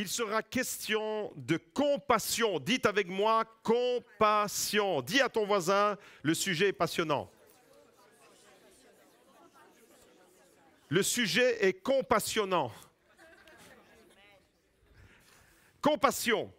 il sera question de compassion. Dites avec moi, compassion. Dis à ton voisin, le sujet est passionnant. Le sujet est compassionnant. Compassion.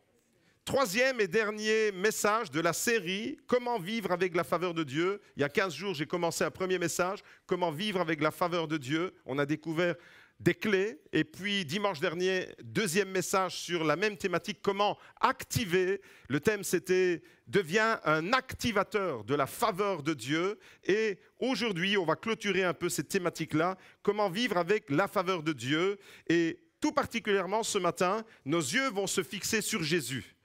Troisième et dernier message de la série, Comment vivre avec la faveur de Dieu. Il y a 15 jours, j'ai commencé un premier message, Comment vivre avec la faveur de Dieu. On a découvert des clés. Et puis dimanche dernier, deuxième message sur la même thématique, comment activer. Le thème c'était devient un activateur de la faveur de Dieu. Et aujourd'hui, on va clôturer un peu cette thématique-là, comment vivre avec la faveur de Dieu. Et tout particulièrement ce matin, nos yeux vont se fixer sur Jésus.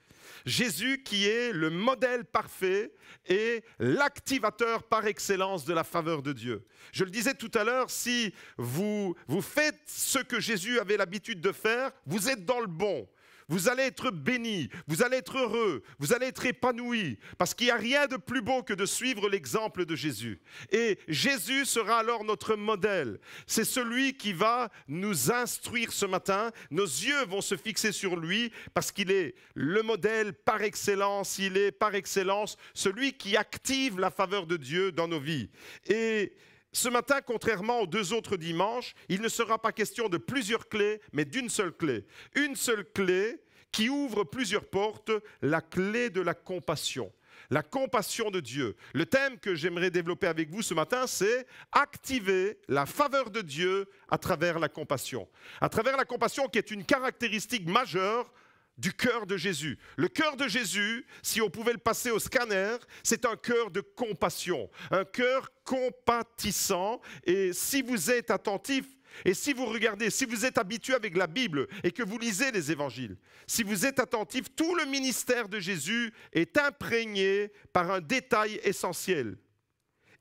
Jésus qui est le modèle parfait et l'activateur par excellence de la faveur de Dieu. Je le disais tout à l'heure, si vous, vous faites ce que Jésus avait l'habitude de faire, vous êtes dans le bon. Vous allez être béni, vous allez être heureux, vous allez être épanoui, parce qu'il n'y a rien de plus beau que de suivre l'exemple de Jésus. Et Jésus sera alors notre modèle. C'est celui qui va nous instruire ce matin. Nos yeux vont se fixer sur lui, parce qu'il est le modèle par excellence, il est par excellence celui qui active la faveur de Dieu dans nos vies. Et ce matin, contrairement aux deux autres dimanches, il ne sera pas question de plusieurs clés, mais d'une seule clé. Une seule clé qui ouvre plusieurs portes, la clé de la compassion. La compassion de Dieu. Le thème que j'aimerais développer avec vous ce matin, c'est activer la faveur de Dieu à travers la compassion. À travers la compassion qui est une caractéristique majeure du cœur de Jésus. Le cœur de Jésus, si on pouvait le passer au scanner, c'est un cœur de compassion, un cœur compatissant. Et si vous êtes attentif, et si vous regardez, si vous êtes habitué avec la Bible et que vous lisez les évangiles, si vous êtes attentif, tout le ministère de Jésus est imprégné par un détail essentiel.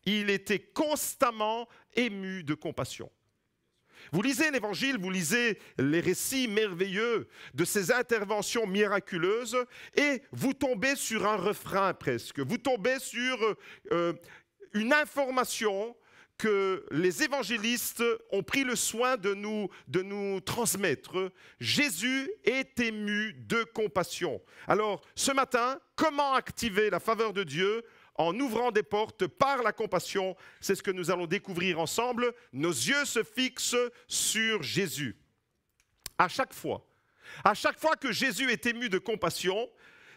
Il était constamment ému de compassion. Vous lisez l'Évangile, vous lisez les récits merveilleux de ces interventions miraculeuses et vous tombez sur un refrain presque, vous tombez sur euh, une information que les évangélistes ont pris le soin de nous, de nous transmettre. Jésus est ému de compassion. Alors ce matin, comment activer la faveur de Dieu en ouvrant des portes par la compassion. C'est ce que nous allons découvrir ensemble. Nos yeux se fixent sur Jésus. À chaque fois, à chaque fois que Jésus est ému de compassion,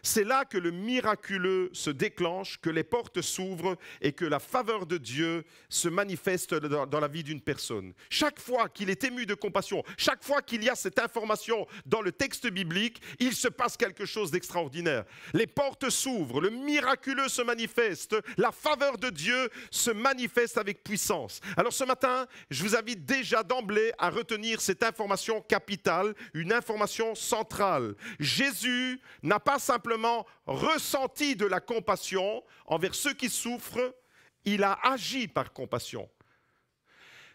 c'est là que le miraculeux se déclenche, que les portes s'ouvrent et que la faveur de Dieu se manifeste dans la vie d'une personne. Chaque fois qu'il est ému de compassion, chaque fois qu'il y a cette information dans le texte biblique, il se passe quelque chose d'extraordinaire. Les portes s'ouvrent, le miraculeux se manifeste, la faveur de Dieu se manifeste avec puissance. Alors ce matin, je vous invite déjà d'emblée à retenir cette information capitale, une information centrale. Jésus n'a pas simplement simplement ressenti de la compassion envers ceux qui souffrent, il a agi par compassion.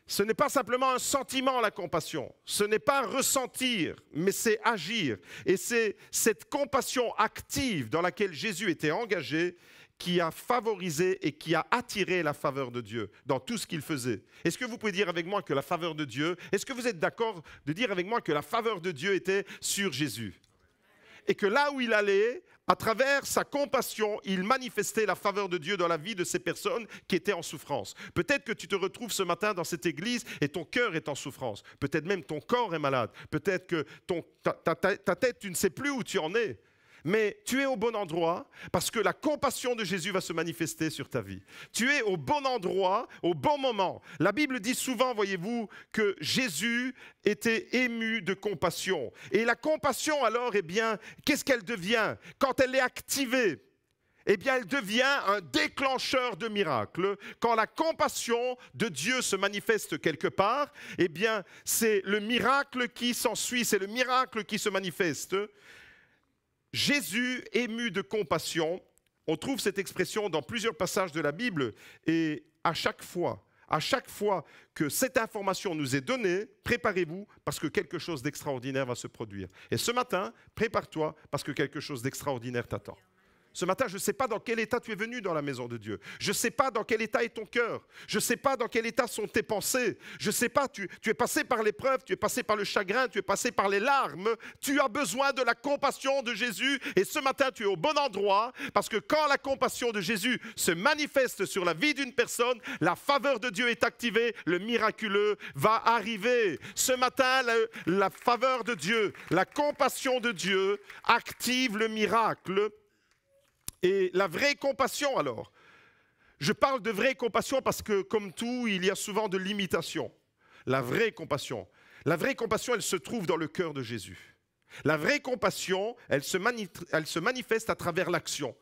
Ce n'est pas simplement un sentiment, la compassion. Ce n'est pas ressentir, mais c'est agir. Et c'est cette compassion active dans laquelle Jésus était engagé qui a favorisé et qui a attiré la faveur de Dieu dans tout ce qu'il faisait. Est-ce que vous pouvez dire avec moi que la faveur de Dieu, est-ce que vous êtes d'accord de dire avec moi que la faveur de Dieu était sur Jésus et que là où il allait, à travers sa compassion, il manifestait la faveur de Dieu dans la vie de ces personnes qui étaient en souffrance. Peut-être que tu te retrouves ce matin dans cette église et ton cœur est en souffrance. Peut-être même ton corps est malade. Peut-être que ta, ta tête, tu ne sais plus où tu en es. Mais tu es au bon endroit parce que la compassion de Jésus va se manifester sur ta vie. Tu es au bon endroit, au bon moment. La Bible dit souvent, voyez-vous, que Jésus était ému de compassion. Et la compassion, alors, eh bien, qu'est-ce qu'elle devient quand elle est activée eh bien, elle devient un déclencheur de miracles. Quand la compassion de Dieu se manifeste quelque part, eh bien, c'est le miracle qui s'ensuit, c'est le miracle qui se manifeste. Jésus, ému de compassion, on trouve cette expression dans plusieurs passages de la Bible et à chaque fois, à chaque fois que cette information nous est donnée, préparez-vous parce que quelque chose d'extraordinaire va se produire. Et ce matin, prépare-toi parce que quelque chose d'extraordinaire t'attend. Ce matin, je ne sais pas dans quel état tu es venu dans la maison de Dieu. Je ne sais pas dans quel état est ton cœur. Je ne sais pas dans quel état sont tes pensées. Je ne sais pas, tu, es passé par l'épreuve, tu es passé par le chagrin, tu es passé par les larmes. Tu as besoin de la compassion de Jésus. Et ce matin, tu es au bon endroit parce que quand la compassion de Jésus se manifeste sur la vie d'une personne, la faveur de Dieu est activée, le miraculeux va arriver. Ce matin, la, la faveur de Dieu, la compassion de Dieu active le miracle et la vraie compassion alors. Je parle de vraie compassion parce que comme tout, il y a souvent de limitations. La vraie compassion. La vraie compassion, elle se trouve dans le cœur de Jésus. La vraie compassion, elle elle se manifeste à travers l'action.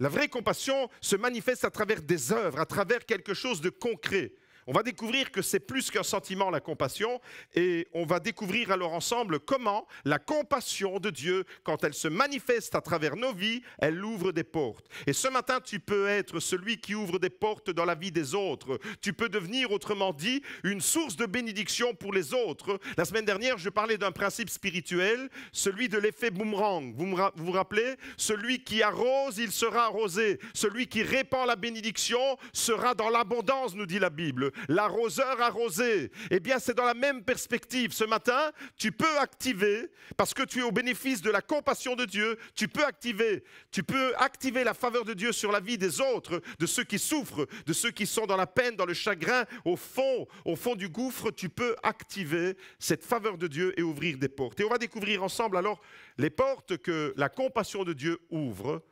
La vraie compassion se manifeste à travers des œuvres, à travers quelque chose de concret. On va découvrir que c'est plus qu'un sentiment, la compassion, et on va découvrir alors ensemble comment la compassion de Dieu, quand elle se manifeste à travers nos vies, elle ouvre des portes. Et ce matin, tu peux être celui qui ouvre des portes dans la vie des autres. Tu peux devenir, autrement dit, une source de bénédiction pour les autres. La semaine dernière, je parlais d'un principe spirituel, celui de l'effet boomerang. Vous vous rappelez Celui qui arrose, il sera arrosé. Celui qui répand la bénédiction sera dans l'abondance, nous dit la Bible l'arroseur arrosé. Eh bien, c'est dans la même perspective. Ce matin, tu peux activer, parce que tu es au bénéfice de la compassion de Dieu, tu peux activer, tu peux activer la faveur de Dieu sur la vie des autres, de ceux qui souffrent, de ceux qui sont dans la peine, dans le chagrin, au fond, au fond du gouffre, tu peux activer cette faveur de Dieu et ouvrir des portes. Et on va découvrir ensemble alors les portes que la compassion de Dieu ouvre.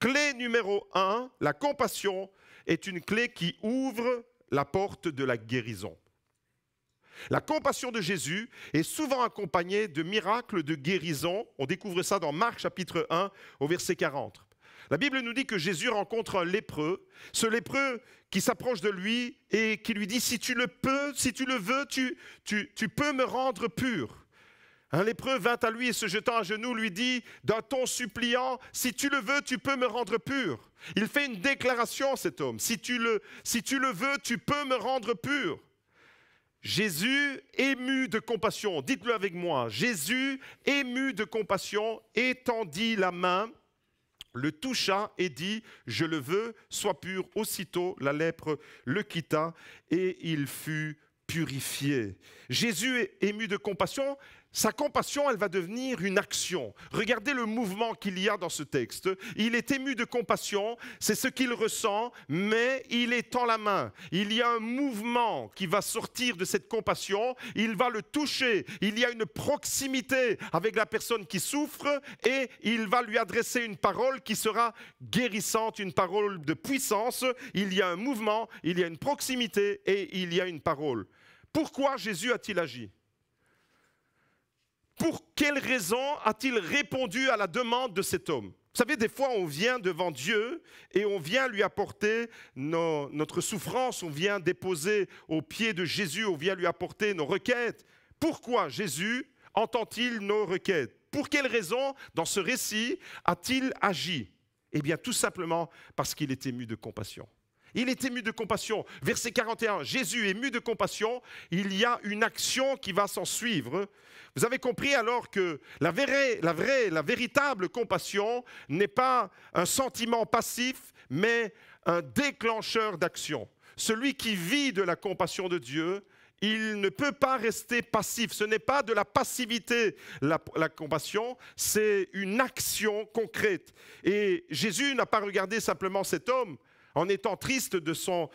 Clé numéro un, la compassion est une clé qui ouvre la porte de la guérison. La compassion de Jésus est souvent accompagnée de miracles de guérison. On découvre ça dans Marc chapitre 1 au verset 40. La Bible nous dit que Jésus rencontre un lépreux, ce lépreux qui s'approche de lui et qui lui dit, si tu le peux, si tu le veux, tu, tu, tu peux me rendre pur. Un hein, lépreux vint à lui et se jetant à genoux lui dit d'un ton suppliant, si tu le veux, tu peux me rendre pur. Il fait une déclaration, cet homme, si tu le, si tu le veux, tu peux me rendre pur. Jésus, ému de compassion, dites-le avec moi, Jésus, ému de compassion, étendit la main, le toucha et dit, je le veux, sois pur. Aussitôt, la lèpre le quitta et il fut purifié. Jésus, ému de compassion, sa compassion, elle va devenir une action. Regardez le mouvement qu'il y a dans ce texte. Il est ému de compassion, c'est ce qu'il ressent, mais il étend la main. Il y a un mouvement qui va sortir de cette compassion, il va le toucher, il y a une proximité avec la personne qui souffre et il va lui adresser une parole qui sera guérissante, une parole de puissance. Il y a un mouvement, il y a une proximité et il y a une parole. Pourquoi Jésus a-t-il agi pour quelle raison a-t-il répondu à la demande de cet homme Vous savez, des fois, on vient devant Dieu et on vient lui apporter notre souffrance, on vient déposer aux pieds de Jésus, on vient lui apporter nos requêtes. Pourquoi Jésus entend-il nos requêtes Pour quelle raison, dans ce récit, a-t-il agi Eh bien, tout simplement parce qu'il est ému de compassion. Il est ému de compassion. Verset 41, Jésus est ému de compassion, il y a une action qui va s'en suivre. Vous avez compris alors que la vraie, la, véritable compassion n'est pas un sentiment passif, mais un déclencheur d'action. Celui qui vit de la compassion de Dieu, il ne peut pas rester passif. Ce n'est pas de la passivité, la, la compassion, c'est une action concrète. Et Jésus n'a pas regardé simplement cet homme, en étant triste de son,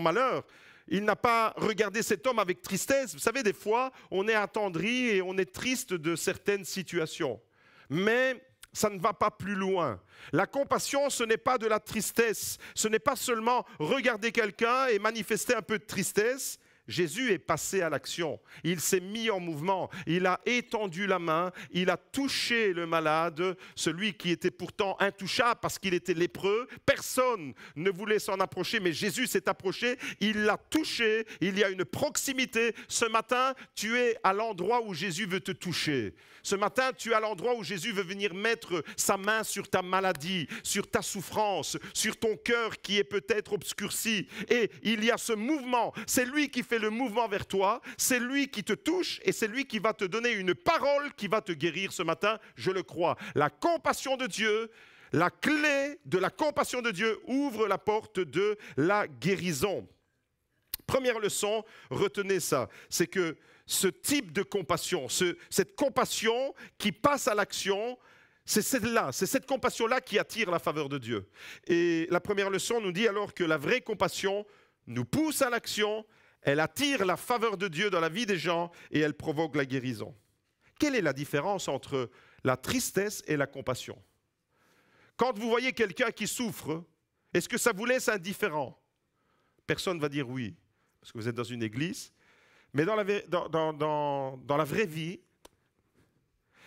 malheur. Il n'a pas regardé cet homme avec tristesse. Vous savez, des fois, on est attendri et on est triste de certaines situations. Mais ça ne va pas plus loin. La compassion, ce n'est pas de la tristesse. Ce n'est pas seulement regarder quelqu'un et manifester un peu de tristesse, Jésus est passé à l'action, il s'est mis en mouvement, il a étendu la main, il a touché le malade, celui qui était pourtant intouchable parce qu'il était lépreux, personne ne voulait s'en approcher, mais Jésus s'est approché, il l'a touché, il y a une proximité. Ce matin, tu es à l'endroit où Jésus veut te toucher. Ce matin, tu es à l'endroit où Jésus veut venir mettre sa main sur ta maladie, sur ta souffrance, sur ton cœur qui est peut-être obscurci. Et il y a ce mouvement, c'est lui qui fait le mouvement vers toi, c'est lui qui te touche et c'est lui qui va te donner une parole qui va te guérir ce matin, je le crois. La compassion de Dieu, la clé de la compassion de Dieu ouvre la porte de la guérison. Première leçon, retenez ça, c'est que ce type de compassion, cette compassion qui passe à l'action, c'est celle-là, c'est cette compassion-là qui attire la faveur de Dieu. Et la première leçon nous dit alors que la vraie compassion nous pousse à l'action, elle attire la faveur de Dieu dans la vie des gens et elle provoque la guérison. Quelle est la différence entre la tristesse et la compassion Quand vous voyez quelqu'un qui souffre, est-ce que ça vous laisse indifférent Personne ne va dire oui, parce que vous êtes dans une église. Mais dans la, vraie vie,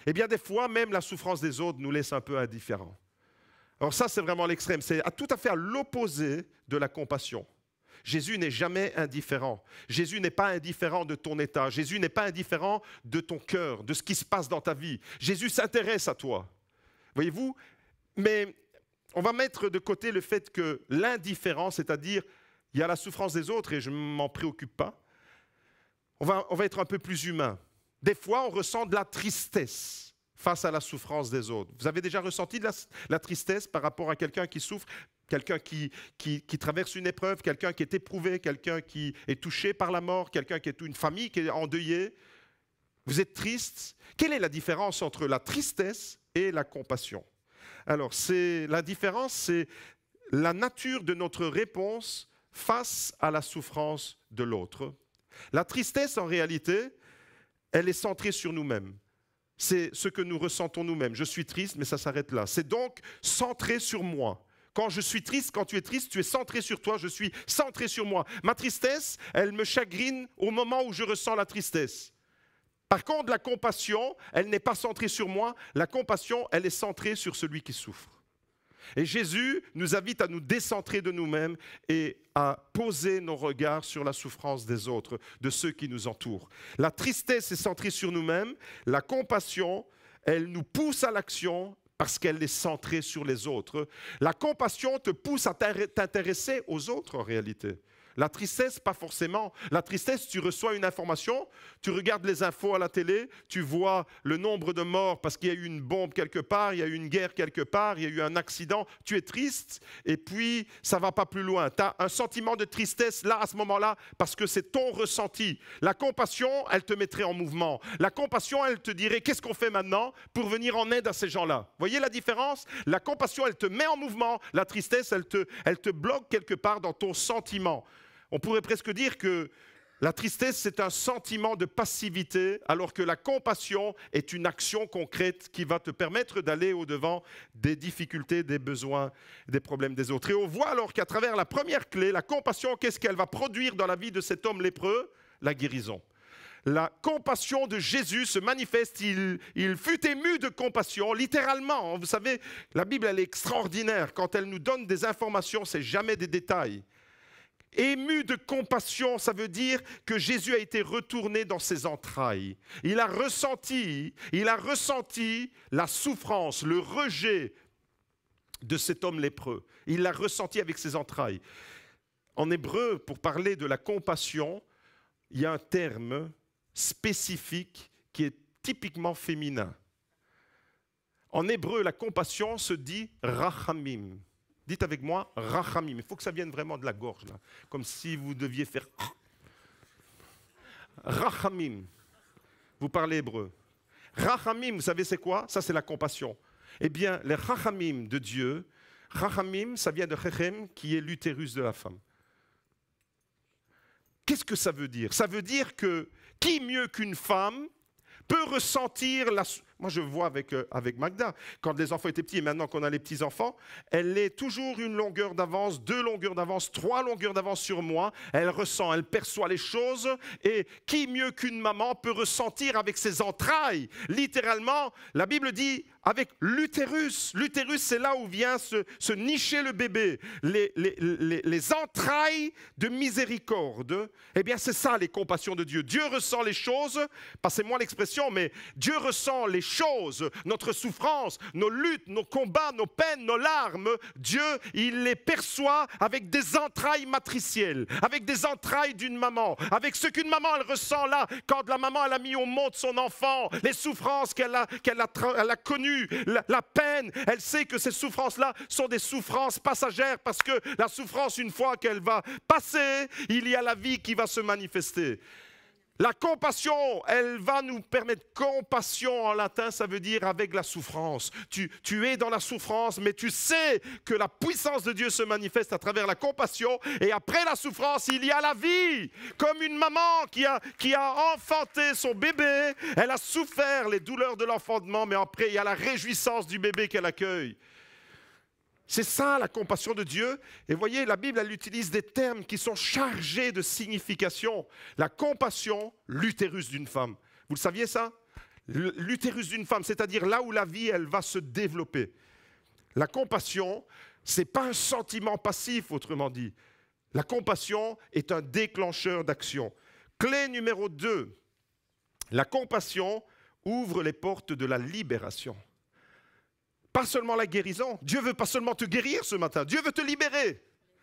eh bien des fois, même la souffrance des autres nous laisse un peu indifférents. Alors ça, c'est vraiment l'extrême. C'est tout à fait à l'opposé de la compassion. Jésus n'est jamais indifférent. Jésus n'est pas indifférent de ton état. Jésus n'est pas indifférent de ton cœur, de ce qui se passe dans ta vie. Jésus s'intéresse à toi. Voyez-vous Mais on va mettre de côté le fait que l'indifférence, c'est-à-dire il y a la souffrance des autres et je ne m'en préoccupe pas, on va, on va être un peu plus humain. Des fois, on ressent de la tristesse face à la souffrance des autres. Vous avez déjà ressenti de la tristesse par rapport à quelqu'un qui souffre quelqu'un qui, qui, traverse une épreuve, quelqu'un qui est éprouvé, quelqu'un qui est touché par la mort, quelqu'un qui est une famille qui est endeuillée. Vous êtes triste. Quelle est la différence entre la tristesse et la compassion Alors, c'est la différence, c'est la nature de notre réponse face à la souffrance de l'autre. La tristesse, en réalité, elle est centrée sur nous-mêmes. C'est ce que nous ressentons nous-mêmes. Je suis triste, mais ça s'arrête là. C'est donc centré sur moi. Quand je suis triste, quand tu es triste, tu es centré sur toi, je suis centré sur moi. Ma tristesse, elle me chagrine au moment où je ressens la tristesse. Par contre, la compassion, elle n'est pas centrée sur moi, la compassion, elle est centrée sur celui qui souffre. Et Jésus nous invite à nous décentrer de nous-mêmes et à poser nos regards sur la souffrance des autres, de ceux qui nous entourent. La tristesse est centrée sur nous-mêmes, la compassion, elle nous pousse à l'action parce qu'elle est centrée sur les autres. La compassion te pousse à t'intéresser aux autres en réalité. La tristesse, pas forcément. La tristesse, tu reçois une information, tu regardes les infos à la télé, tu vois le nombre de morts parce qu'il y a eu une bombe quelque part, il y a eu une guerre quelque part, il y a eu un accident, tu es triste et puis ça va pas plus loin. Tu as un sentiment de tristesse là, à ce moment-là, parce que c'est ton ressenti. La compassion, elle te mettrait en mouvement. La compassion, elle te dirait qu'est-ce qu'on fait maintenant pour venir en aide à ces gens-là. Voyez la différence La compassion, elle te met en mouvement. La tristesse, elle te bloque quelque part dans ton sentiment. On pourrait presque dire que la tristesse, c'est un sentiment de passivité, alors que la compassion est une action concrète qui va te permettre d'aller au-devant des difficultés, des besoins, des problèmes des autres. Et on voit alors qu'à travers la première clé, la compassion, qu'est-ce qu'elle va produire dans la vie de cet homme lépreux La guérison. La compassion de Jésus se manifeste, il, fut ému de compassion, littéralement. Vous savez, la Bible, elle est extraordinaire. Quand elle nous donne des informations, c'est jamais des détails. Ému de compassion, ça veut dire que Jésus a été retourné dans ses entrailles. Il a ressenti, il a ressenti la souffrance, le rejet de cet homme lépreux. Il l'a ressenti avec ses entrailles. En hébreu, pour parler de la compassion, il y a un terme spécifique qui est typiquement féminin. En hébreu, la compassion se dit rachamim. Dites avec moi, rachamim. Il faut que ça vienne vraiment de la gorge, Comme si vous deviez faire. Rachamim. Vous parlez hébreu. Rachamim, vous savez c'est quoi Ça, c'est la compassion. Eh bien, les rachamim de Dieu, rachamim, ça vient de chechem, qui est l'utérus de la femme. Qu'est-ce que ça veut dire Ça veut dire que qui mieux qu'une femme peut ressentir la, moi, je vois avec, euh, avec Magda, quand les enfants étaient petits et maintenant qu'on a les petits-enfants, elle est toujours une longueur d'avance, deux longueurs d'avance, trois longueurs d'avance sur moi. Elle ressent, elle perçoit les choses. Et qui mieux qu'une maman peut ressentir avec ses entrailles Littéralement, la Bible dit avec l'utérus. L'utérus, c'est là où vient se, nicher le bébé. Les, les, entrailles de miséricorde, eh bien, c'est ça les compassions de Dieu. Dieu ressent les choses, passez-moi l'expression, mais Dieu ressent les choses choses, notre souffrance, nos luttes, nos combats, nos peines, nos larmes, Dieu, il les perçoit avec des entrailles matricielles, avec des entrailles d'une maman, avec ce qu'une maman, elle ressent là, quand la maman, elle a mis au monde son enfant, les souffrances qu'elle a, qu'elle a, connues, la peine, elle sait que ces souffrances-là sont des souffrances passagères parce que la souffrance, une fois qu'elle va passer, il y a la vie qui va se manifester. La compassion, elle va nous permettre, compassion en latin, ça veut dire avec la souffrance. Tu, es dans la souffrance, mais tu sais que la puissance de Dieu se manifeste à travers la compassion. Et après la souffrance, il y a la vie. Comme une maman a, qui a enfanté son bébé, elle a souffert les douleurs de l'enfantement, mais après, il y a la réjouissance du bébé qu'elle accueille. C'est ça la compassion de Dieu. Et voyez, la Bible, elle utilise des termes qui sont chargés de signification. La compassion, l'utérus d'une femme. Vous le saviez ça L'utérus d'une femme, c'est-à-dire là où la vie, elle va se développer. La compassion, n'est pas un sentiment passif, autrement dit. La compassion est un déclencheur d'action. Clé numéro deux, la compassion ouvre les portes de la libération pas seulement la guérison. Dieu veut pas seulement te guérir ce matin. Dieu veut te libérer.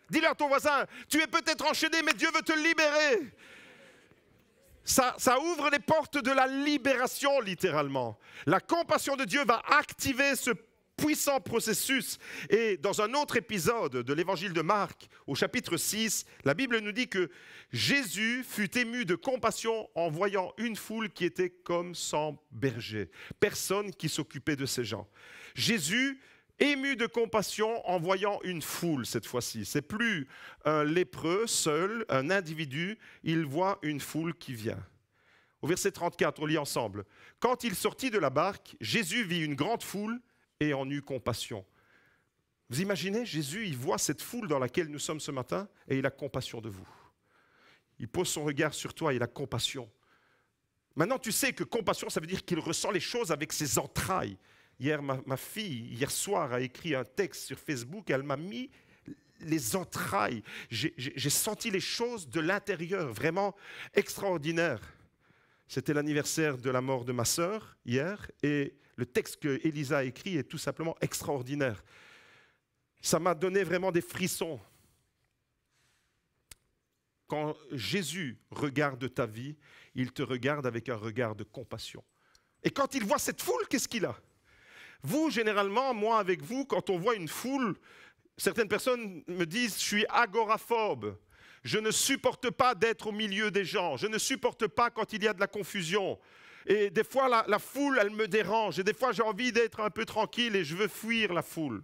Dis-le à ton voisin, tu es peut-être enchaîné, mais Dieu veut te libérer. Ça, ça, ouvre les portes de la libération, littéralement. La compassion de Dieu va activer ce puissant processus. Et dans un autre épisode de l'évangile de Marc, au chapitre 6, la Bible nous dit que Jésus fut ému de compassion en voyant une foule qui était comme sans berger, personne qui s'occupait de ces gens. Jésus ému de compassion en voyant une foule cette fois-ci. C'est plus un lépreux seul, un individu, il voit une foule qui vient. Au verset 34, on lit ensemble. Quand il sortit de la barque, Jésus vit une grande foule et en eut compassion. Vous imaginez, Jésus, il voit cette foule dans laquelle nous sommes ce matin et il a compassion de vous. Il pose son regard sur toi et il a compassion. Maintenant, tu sais que compassion, ça veut dire qu'il ressent les choses avec ses entrailles. Hier, ma, fille, hier soir, a écrit un texte sur Facebook elle m'a mis les entrailles. J'ai senti les choses de l'intérieur, vraiment extraordinaire. C'était l'anniversaire de la mort de ma sœur hier et le texte que Elisa a écrit est tout simplement extraordinaire. Ça m'a donné vraiment des frissons. Quand Jésus regarde ta vie, il te regarde avec un regard de compassion. Et quand il voit cette foule, qu'est-ce qu'il a Vous, généralement, moi avec vous, quand on voit une foule, certaines personnes me disent, je suis agoraphobe. Je ne supporte pas d'être au milieu des gens. Je ne supporte pas quand il y a de la confusion. Et des fois, la, foule, elle me dérange. Et des fois, j'ai envie d'être un peu tranquille et je veux fuir la foule.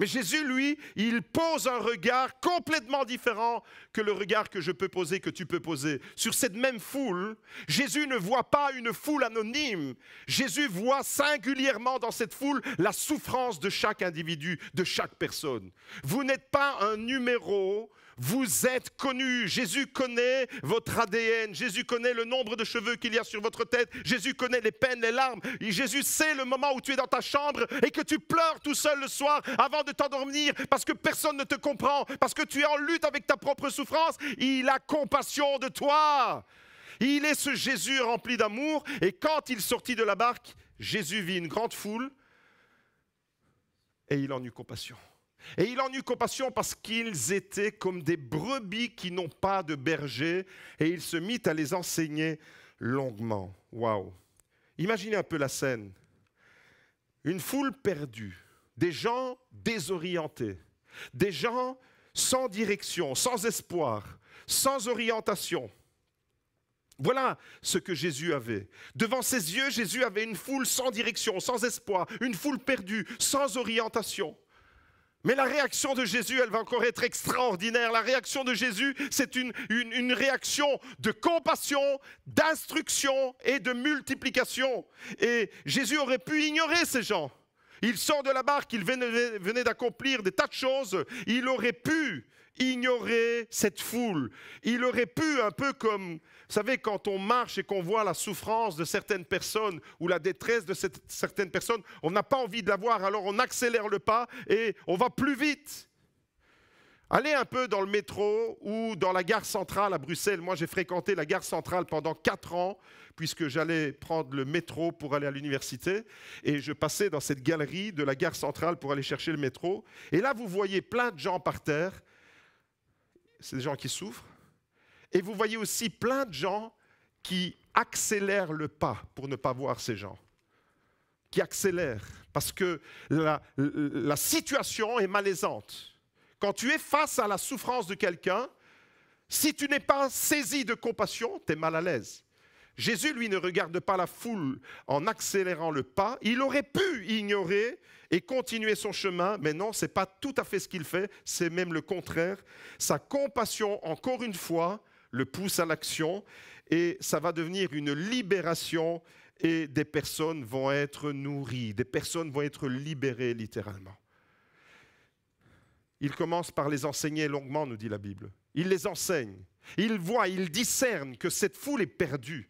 Mais Jésus, lui, il pose un regard complètement différent que le regard que je peux poser, que tu peux poser. Sur cette même foule, Jésus ne voit pas une foule anonyme. Jésus voit singulièrement dans cette foule la souffrance de chaque individu, de chaque personne. Vous n'êtes pas un numéro vous êtes connu, Jésus connaît votre ADN. Jésus connaît le nombre de cheveux qu'il y a sur votre tête. Jésus connaît les peines, les larmes. Et Jésus sait le moment où tu es dans ta chambre et que tu pleures tout seul le soir avant de t'endormir parce que personne ne te comprend, parce que tu es en lutte avec ta propre souffrance. Il a compassion de toi. Il est ce Jésus rempli d'amour. Et quand il sortit de la barque, Jésus vit une grande foule et il en eut compassion. Et il en eut compassion parce qu'ils étaient comme des brebis qui n'ont pas de berger, et il se mit à les enseigner longuement. Waouh Imaginez un peu la scène. Une foule perdue, des gens désorientés, des gens sans direction, sans espoir, sans orientation. Voilà ce que Jésus avait. Devant ses yeux, Jésus avait une foule sans direction, sans espoir, une foule perdue, sans orientation. Mais la réaction de Jésus, elle va encore être extraordinaire. La réaction de Jésus, c'est une, réaction de compassion, d'instruction et de multiplication. Et Jésus aurait pu ignorer ces gens. Il sort de la barque, il venait d'accomplir des tas de choses. Il aurait pu ignorer cette foule. Il aurait pu, un peu comme, vous savez, quand on marche et qu'on voit la souffrance de certaines personnes ou la détresse de certaines personnes, on n'a pas envie de la voir, alors on accélère le pas et on va plus vite. Allez un peu dans le métro ou dans la gare centrale à Bruxelles. Moi, j'ai fréquenté la gare centrale pendant quatre ans, puisque j'allais prendre le métro pour aller à l'université. Et je passais dans cette galerie de la gare centrale pour aller chercher le métro. Et là, vous voyez plein de gens par terre c'est des gens qui souffrent. Et vous voyez aussi plein de gens qui accélèrent le pas pour ne pas voir ces gens. Qui accélèrent parce que la, situation est malaisante. Quand tu es face à la souffrance de quelqu'un, si tu n'es pas saisi de compassion, tu es mal à l'aise. Jésus, lui, ne regarde pas la foule en accélérant le pas. Il aurait pu ignorer et continuer son chemin, mais non, ce n'est pas tout à fait ce qu'il fait, c'est même le contraire. Sa compassion, encore une fois, le pousse à l'action et ça va devenir une libération et des personnes vont être nourries, des personnes vont être libérées littéralement. Il commence par les enseigner longuement, nous dit la Bible. Il les enseigne. Il voit, il discerne que cette foule est perdue.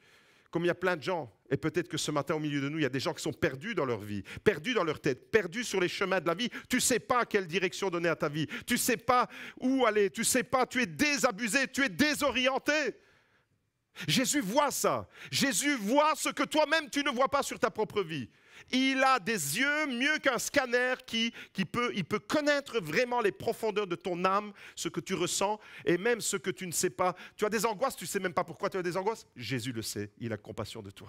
Comme il y a plein de gens, et peut-être que ce matin au milieu de nous, il y a des gens qui sont perdus dans leur vie, perdus dans leur tête, perdus sur les chemins de la vie. Tu ne sais pas quelle direction donner à ta vie, tu ne sais pas où aller, tu ne sais pas, tu es désabusé, tu es désorienté. Jésus voit ça. Jésus voit ce que toi-même tu ne vois pas sur ta propre vie. Il a des yeux mieux qu'un scanner qui, peut, il peut connaître vraiment les profondeurs de ton âme, ce que tu ressens et même ce que tu ne sais pas. Tu as des angoisses, tu ne sais même pas pourquoi tu as des angoisses. Jésus le sait, il a compassion de toi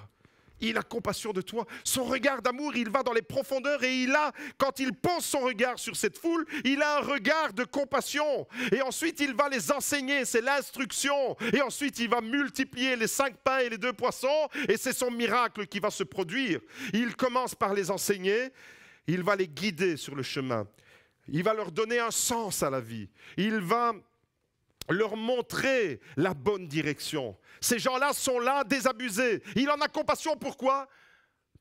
il a compassion de toi. Son regard d'amour, il va dans les profondeurs et il a, quand il pose son regard sur cette foule, il a un regard de compassion. Et ensuite, il va les enseigner, c'est l'instruction. Et ensuite, il va multiplier les cinq pains et les deux poissons et c'est son miracle qui va se produire. Il commence par les enseigner, il va les guider sur le chemin. Il va leur donner un sens à la vie. Il va leur montrer la bonne direction. Ces gens-là sont là désabusés. Il en a compassion, pourquoi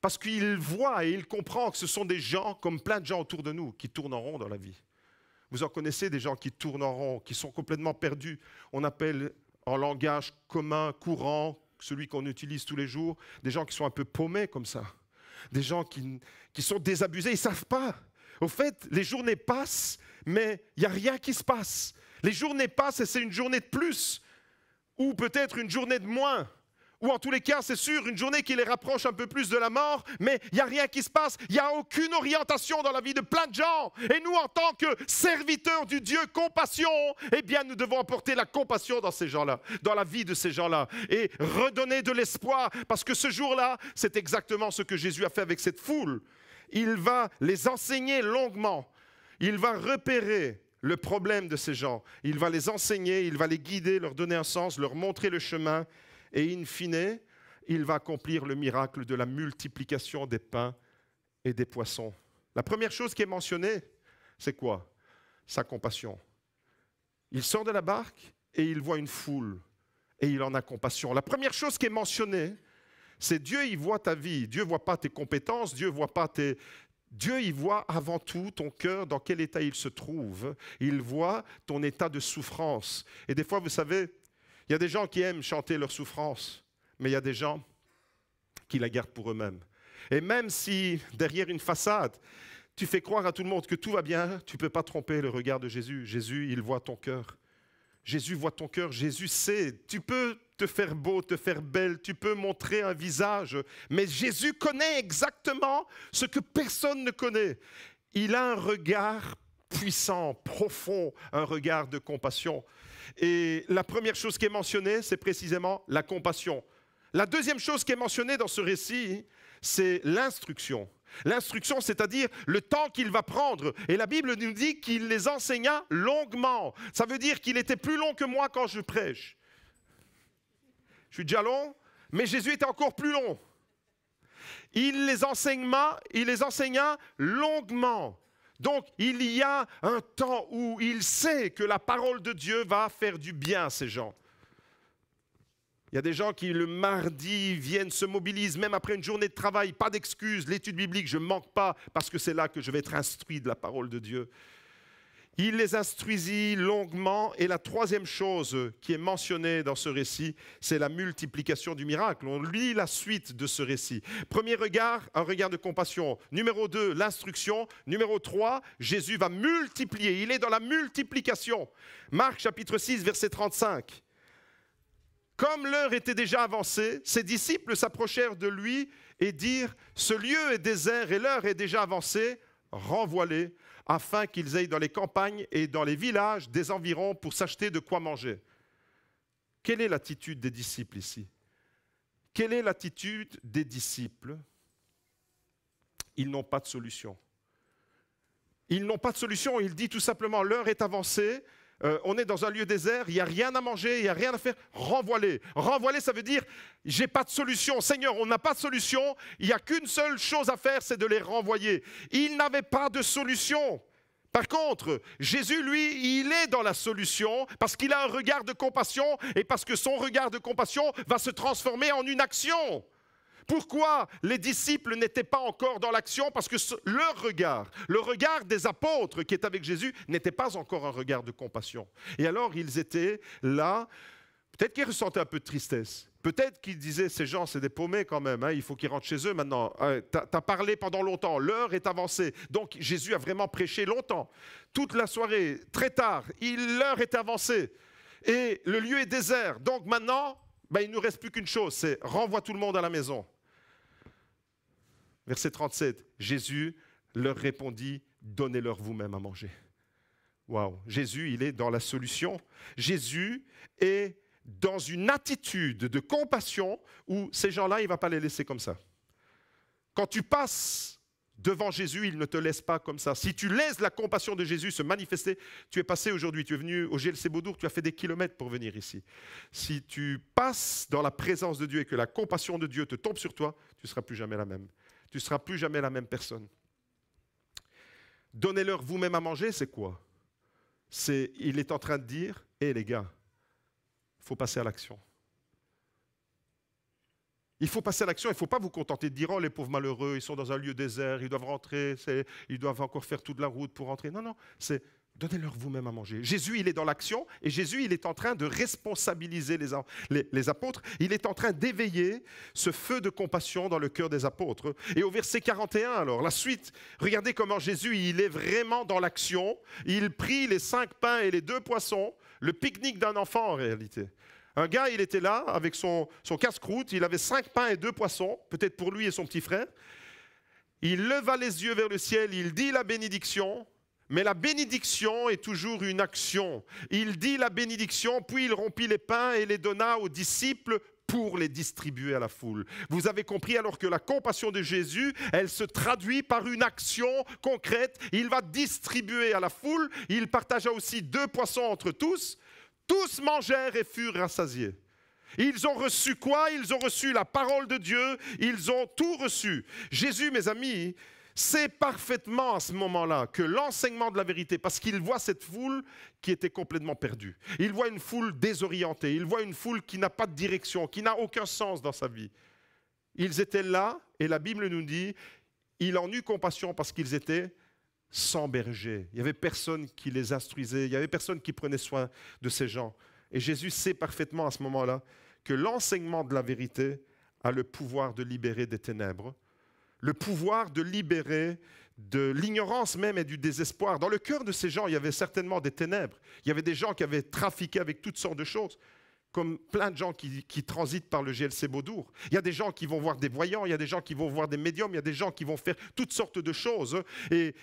Parce qu'il voit et il comprend que ce sont des gens, comme plein de gens autour de nous, qui tournent en rond dans la vie. Vous en connaissez des gens qui tournent en rond, qui sont complètement perdus. On appelle en langage commun, courant, celui qu'on utilise tous les jours, des gens qui sont un peu paumés comme ça. Des gens qui, sont désabusés, ils ne savent pas. Au fait, les journées passent, mais il n'y a rien qui se passe. Les journées passent et c'est une journée de plus ou peut-être une journée de moins, ou en tous les cas, c'est sûr, une journée qui les rapproche un peu plus de la mort, mais il n'y a rien qui se passe, il n'y a aucune orientation dans la vie de plein de gens. Et nous, en tant que serviteurs du Dieu compassion, eh bien, nous devons apporter la compassion dans ces gens-là, dans la vie de ces gens-là, et redonner de l'espoir, parce que ce jour-là, c'est exactement ce que Jésus a fait avec cette foule. Il va les enseigner longuement, il va repérer le problème de ces gens. Il va les enseigner, il va les guider, leur donner un sens, leur montrer le chemin. Et in fine, il va accomplir le miracle de la multiplication des pains et des poissons. La première chose qui est mentionnée, c'est quoi Sa compassion. Il sort de la barque et il voit une foule et il en a compassion. La première chose qui est mentionnée, c'est Dieu, il voit ta vie. Dieu ne voit pas tes compétences, Dieu ne voit pas tes, Dieu, y voit avant tout ton cœur, dans quel état il se trouve. Il voit ton état de souffrance. Et des fois, vous savez, il y a des gens qui aiment chanter leur souffrance, mais il y a des gens qui la gardent pour eux-mêmes. Et même si derrière une façade, tu fais croire à tout le monde que tout va bien, tu ne peux pas tromper le regard de Jésus. Jésus, il voit ton cœur. Jésus voit ton cœur, Jésus sait, tu peux te faire beau, te faire belle, tu peux montrer un visage, mais Jésus connaît exactement ce que personne ne connaît. Il a un regard puissant, profond, un regard de compassion. Et la première chose qui est mentionnée, c'est précisément la compassion. La deuxième chose qui est mentionnée dans ce récit, c'est l'instruction. L'instruction, c'est-à-dire le temps qu'il va prendre. Et la Bible nous dit qu'il les enseigna longuement. Ça veut dire qu'il était plus long que moi quand je prêche. Je suis déjà long, mais Jésus était encore plus long. Il les enseigna, il les enseigna longuement. Donc il y a un temps où il sait que la parole de Dieu va faire du bien à ces gens. Il y a des gens qui le mardi viennent, se mobilisent, même après une journée de travail, pas d'excuses, l'étude biblique, je ne manque pas, parce que c'est là que je vais être instruit de la parole de Dieu. Il les instruisit longuement, et la troisième chose qui est mentionnée dans ce récit, c'est la multiplication du miracle. On lit la suite de ce récit. Premier regard, un regard de compassion. Numéro deux, l'instruction. Numéro 3, Jésus va multiplier. Il est dans la multiplication. Marc chapitre 6, verset 35. Comme l'heure était déjà avancée, ses disciples s'approchèrent de lui et dirent, Ce lieu est désert et l'heure est déjà avancée, renvoie-les, afin qu'ils aillent dans les campagnes et dans les villages des environs pour s'acheter de quoi manger. Quelle est l'attitude des disciples ici Quelle est l'attitude des disciples Ils n'ont pas de solution. Ils n'ont pas de solution. Il dit tout simplement, l'heure est avancée, euh, on est dans un lieu désert, il n'y a rien à manger, il n'y a rien à faire, renvoie-les. renvoie ça veut dire, j'ai pas de solution. Seigneur, on n'a pas de solution, il n'y a qu'une seule chose à faire, c'est de les renvoyer. Ils n'avaient pas de solution. Par contre, Jésus, lui, il est dans la solution parce qu'il a un regard de compassion et parce que son regard de compassion va se transformer en une action. Pourquoi les disciples n'étaient pas encore dans l'action Parce que leur regard, le regard des apôtres qui est avec Jésus, n'était pas encore un regard de compassion. Et alors ils étaient là, peut-être qu'ils ressentaient un peu de tristesse. Peut-être qu'ils disaient, ces gens, c'est des paumés quand même, hein, il faut qu'ils rentrent chez eux maintenant. Euh, tu as parlé pendant longtemps, l'heure est avancée. Donc Jésus a vraiment prêché longtemps, toute la soirée, très tard, l'heure est avancée. Et le lieu est désert. Donc maintenant, ben, il ne nous reste plus qu'une chose, c'est renvoie tout le monde à la maison. Verset 37, Jésus leur répondit, donnez-leur vous-même à manger. Waouh, Jésus, il est dans la solution. Jésus est dans une attitude de compassion où ces gens-là, il ne va pas les laisser comme ça. Quand tu passes devant Jésus, il ne te laisse pas comme ça. Si tu laisses la compassion de Jésus se manifester, tu es passé aujourd'hui, tu es venu au GLC Baudour, tu as fait des kilomètres pour venir ici. Si tu passes dans la présence de Dieu et que la compassion de Dieu te tombe sur toi, tu ne seras plus jamais la même tu ne seras plus jamais la même personne. Donnez-leur vous-même à manger, c'est quoi C'est il est en train de dire, hé eh, les gars, il faut passer à l'action. Il faut passer à l'action, il ne faut pas vous contenter de dire Oh, les pauvres malheureux, ils sont dans un lieu désert, ils doivent rentrer, ils doivent encore faire toute la route pour rentrer. Non, non, c'est Donnez-leur vous-même à manger. Jésus, il est dans l'action et Jésus, il est en train de responsabiliser les, apôtres. Il est en train d'éveiller ce feu de compassion dans le cœur des apôtres. Et au verset 41, alors, la suite, regardez comment Jésus, il est vraiment dans l'action. Il prit les cinq pains et les deux poissons, le pique-nique d'un enfant en réalité. Un gars, il était là avec son, son casse-croûte, il avait cinq pains et deux poissons, peut-être pour lui et son petit frère. Il leva les yeux vers le ciel, il dit la bénédiction, mais la bénédiction est toujours une action. Il dit la bénédiction, puis il rompit les pains et les donna aux disciples pour les distribuer à la foule. Vous avez compris alors que la compassion de Jésus, elle se traduit par une action concrète. Il va distribuer à la foule. Il partagea aussi deux poissons entre tous. Tous mangèrent et furent rassasiés. Ils ont reçu quoi Ils ont reçu la parole de Dieu. Ils ont tout reçu. Jésus, mes amis, sait parfaitement à ce moment-là que l'enseignement de la vérité, parce qu'il voit cette foule qui était complètement perdue, il voit une foule désorientée, il voit une foule qui n'a pas de direction, qui n'a aucun sens dans sa vie. Ils étaient là, et la Bible nous dit, il en eut compassion parce qu'ils étaient sans berger. Il n'y avait personne qui les instruisait, il n'y avait personne qui prenait soin de ces gens. Et Jésus sait parfaitement à ce moment-là que l'enseignement de la vérité a le pouvoir de libérer des ténèbres le pouvoir de libérer de l'ignorance même et du désespoir. Dans le cœur de ces gens, il y avait certainement des ténèbres. Il y avait des gens qui avaient trafiqué avec toutes sortes de choses, comme plein de gens qui, transitent par le GLC Beaudour. Il y a des gens qui vont voir des voyants, il y a des gens qui vont voir des médiums, il y a des gens qui vont faire toutes sortes de choses hein,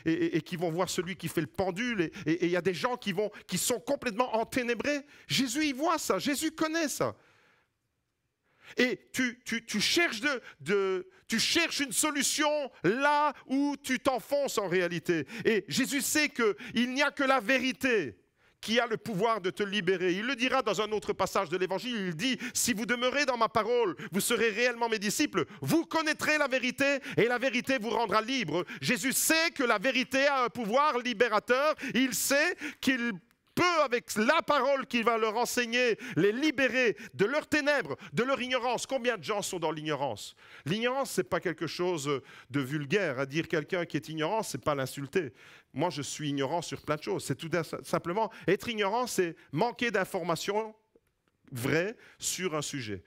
et, qui vont voir celui qui fait le pendule. Et, il y a des gens qui, vont, qui sont complètement enténébrés. Jésus y voit ça, Jésus connaît ça. Et tu, cherches cherches une solution là où tu t'enfonces en réalité. Et Jésus sait qu'il n'y a que la vérité qui a le pouvoir de te libérer. Il le dira dans un autre passage de l'Évangile. Il dit, si vous demeurez dans ma parole, vous serez réellement mes disciples. Vous connaîtrez la vérité et la vérité vous rendra libre. Jésus sait que la vérité a un pouvoir libérateur. Il sait qu'il peut, avec la parole qu'il va leur enseigner, les libérer de leurs ténèbres, de leur ignorance. Combien de gens sont dans l'ignorance L'ignorance, ce n'est pas quelque chose de vulgaire. À dire quelqu'un qui est ignorant, ce n'est pas l'insulter. Moi, je suis ignorant sur plein de choses. C'est tout simplement, être ignorant, c'est manquer d'informations vraies sur un sujet.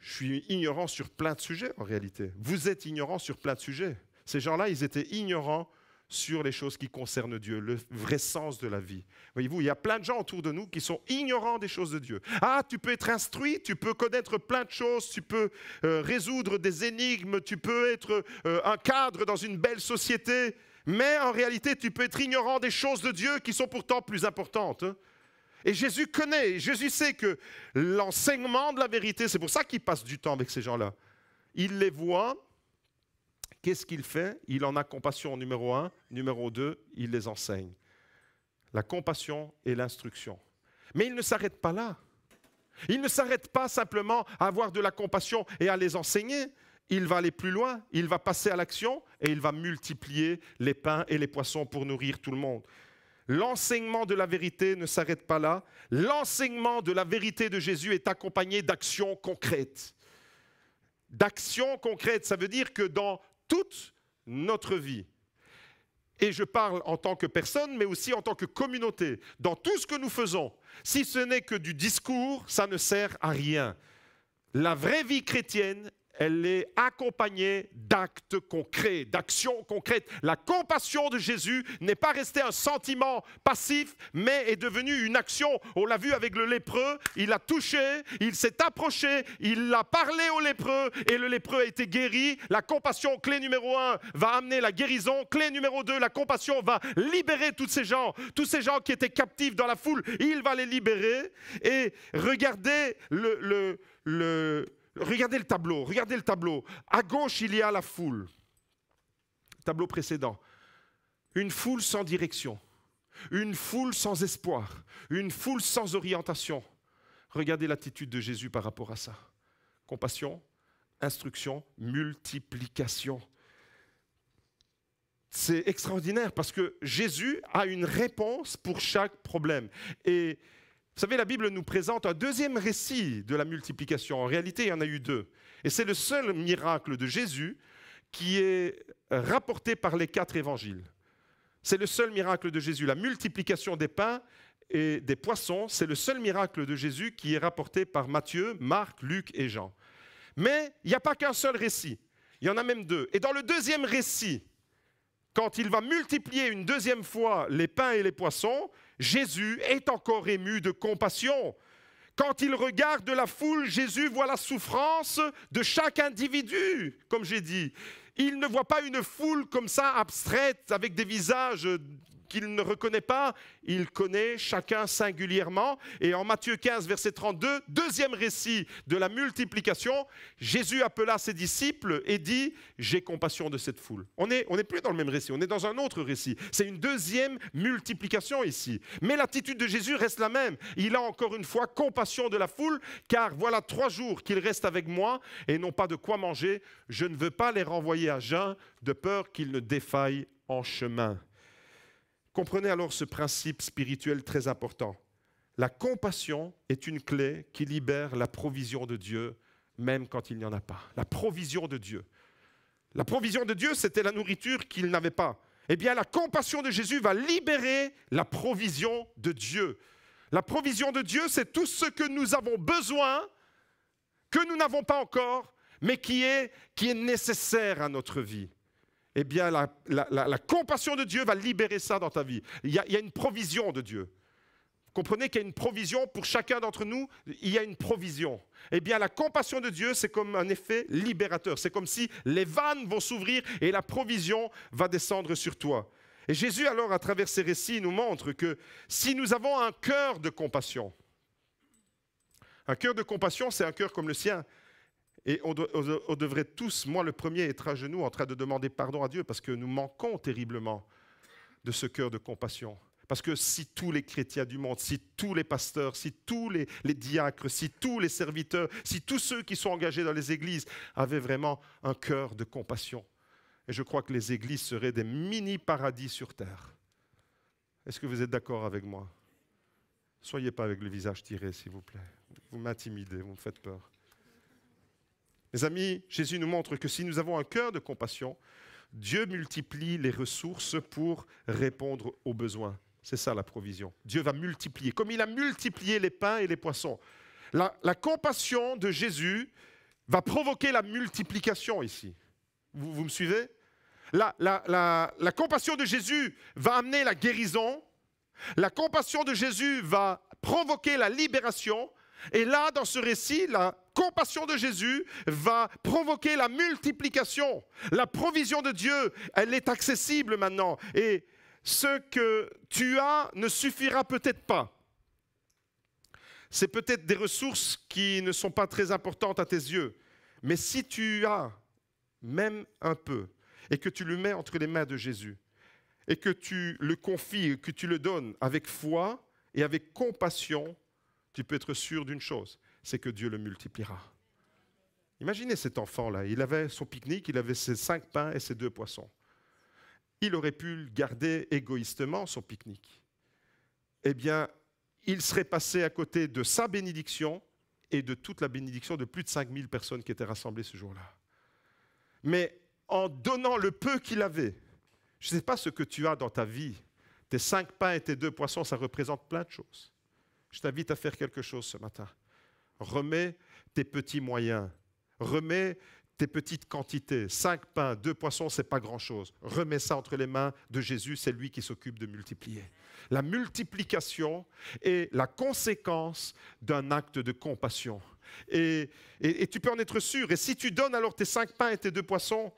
Je suis ignorant sur plein de sujets, en réalité. Vous êtes ignorant sur plein de sujets. Ces gens-là, ils étaient ignorants sur les choses qui concernent Dieu, le vrai sens de la vie. Voyez-vous, il y a plein de gens autour de nous qui sont ignorants des choses de Dieu. Ah, tu peux être instruit, tu peux connaître plein de choses, tu peux euh, résoudre des énigmes, tu peux être euh, un cadre dans une belle société, mais en réalité, tu peux être ignorant des choses de Dieu qui sont pourtant plus importantes. Hein. Et Jésus connaît, Jésus sait que l'enseignement de la vérité, c'est pour ça qu'il passe du temps avec ces gens-là. Il les voit, Qu'est-ce qu'il fait Il en a compassion numéro un, numéro deux, il les enseigne. La compassion et l'instruction. Mais il ne s'arrête pas là. Il ne s'arrête pas simplement à avoir de la compassion et à les enseigner. Il va aller plus loin, il va passer à l'action et il va multiplier les pains et les poissons pour nourrir tout le monde. L'enseignement de la vérité ne s'arrête pas là. L'enseignement de la vérité de Jésus est accompagné d'actions concrètes. D'actions concrètes, ça veut dire que dans toute notre vie. Et je parle en tant que personne, mais aussi en tant que communauté. Dans tout ce que nous faisons, si ce n'est que du discours, ça ne sert à rien. La vraie vie chrétienne elle est accompagnée d'actes concrets, d'actions concrètes. La compassion de Jésus n'est pas restée un sentiment passif, mais est devenue une action. On l'a vu avec le lépreux, il a touché, il s'est approché, il a parlé au lépreux et le lépreux a été guéri. La compassion, clé numéro un, va amener la guérison. Clé numéro deux, la compassion va libérer tous ces gens, tous ces gens qui étaient captifs dans la foule, il va les libérer. Et regardez le, le, le Regardez le tableau, regardez le tableau. À gauche, il y a la foule. Tableau précédent. Une foule sans direction, une foule sans espoir, une foule sans orientation. Regardez l'attitude de Jésus par rapport à ça. Compassion, instruction, multiplication. C'est extraordinaire parce que Jésus a une réponse pour chaque problème. Et vous savez, la Bible nous présente un deuxième récit de la multiplication. En réalité, il y en a eu deux. Et c'est le seul miracle de Jésus qui est rapporté par les quatre évangiles. C'est le seul miracle de Jésus. La multiplication des pains et des poissons, c'est le seul miracle de Jésus qui est rapporté par Matthieu, Marc, Luc et Jean. Mais il n'y a pas qu'un seul récit. Il y en a même deux. Et dans le deuxième récit, quand il va multiplier une deuxième fois les pains et les poissons, Jésus est encore ému de compassion. Quand il regarde la foule, Jésus voit la souffrance de chaque individu, comme j'ai dit. Il ne voit pas une foule comme ça abstraite, avec des visages qu'il ne reconnaît pas, il connaît chacun singulièrement. Et en Matthieu 15, verset 32, deuxième récit de la multiplication, Jésus appela ses disciples et dit, j'ai compassion de cette foule. On n'est plus dans le même récit, on est dans un autre récit. C'est une deuxième multiplication ici. Mais l'attitude de Jésus reste la même. Il a encore une fois compassion de la foule, car voilà trois jours qu'ils restent avec moi et n'ont pas de quoi manger. Je ne veux pas les renvoyer à jeun de peur qu'ils ne défaillent en chemin. Comprenez alors ce principe spirituel très important. La compassion est une clé qui libère la provision de Dieu, même quand il n'y en a pas. La provision de Dieu. La provision de Dieu, c'était la nourriture qu'il n'avait pas. Eh bien, la compassion de Jésus va libérer la provision de Dieu. La provision de Dieu, c'est tout ce que nous avons besoin, que nous n'avons pas encore, mais qui est, nécessaire à notre vie eh bien, la, compassion de Dieu va libérer ça dans ta vie. Il y a, une provision de Dieu. Comprenez qu'il y a une provision pour chacun d'entre nous, il y a une provision. Eh bien, la compassion de Dieu, c'est comme un effet libérateur. C'est comme si les vannes vont s'ouvrir et la provision va descendre sur toi. Et Jésus, alors, à travers ses récits, nous montre que si nous avons un cœur de compassion, un cœur de compassion, c'est un cœur comme le sien, et on, devrait tous, moi le premier, être à genoux en train de demander pardon à Dieu parce que nous manquons terriblement de ce cœur de compassion. Parce que si tous les chrétiens du monde, si tous les pasteurs, si tous les, diacres, si tous les serviteurs, si tous ceux qui sont engagés dans les églises avaient vraiment un cœur de compassion, et je crois que les églises seraient des mini-paradis sur terre. Est-ce que vous êtes d'accord avec moi Soyez pas avec le visage tiré, s'il vous plaît. Vous m'intimidez, vous me faites peur. Mes amis, Jésus nous montre que si nous avons un cœur de compassion, Dieu multiplie les ressources pour répondre aux besoins. C'est ça la provision. Dieu va multiplier, comme il a multiplié les pains et les poissons. La, compassion de Jésus va provoquer la multiplication ici. Vous, me suivez la, la compassion de Jésus va amener la guérison. La compassion de Jésus va provoquer la libération. Et là, dans ce récit, la compassion de Jésus va provoquer la multiplication. La provision de Dieu, elle est accessible maintenant. Et ce que tu as ne suffira peut-être pas. C'est peut-être des ressources qui ne sont pas très importantes à tes yeux. Mais si tu as même un peu et que tu le mets entre les mains de Jésus et que tu le confies, que tu le donnes avec foi et avec compassion, tu peux être sûr d'une chose, c'est que Dieu le multipliera. Imaginez cet enfant-là, il avait son pique-nique, il avait ses cinq pains et ses deux poissons. Il aurait pu garder égoïstement, son pique-nique. Eh bien, il serait passé à côté de sa bénédiction et de toute la bénédiction de plus de 5000 personnes qui étaient rassemblées ce jour-là. Mais en donnant le peu qu'il avait, je ne sais pas ce que tu as dans ta vie, tes cinq pains et tes deux poissons, ça représente plein de choses. Je t'invite à faire quelque chose ce matin remets tes petits moyens, remets tes petites quantités. Cinq pains, deux poissons, c'est pas grand-chose. Remets ça entre les mains de Jésus, c'est lui qui s'occupe de multiplier. La multiplication est la conséquence d'un acte de compassion. et, tu peux en être sûr. Et si tu donnes alors tes cinq pains et tes deux poissons,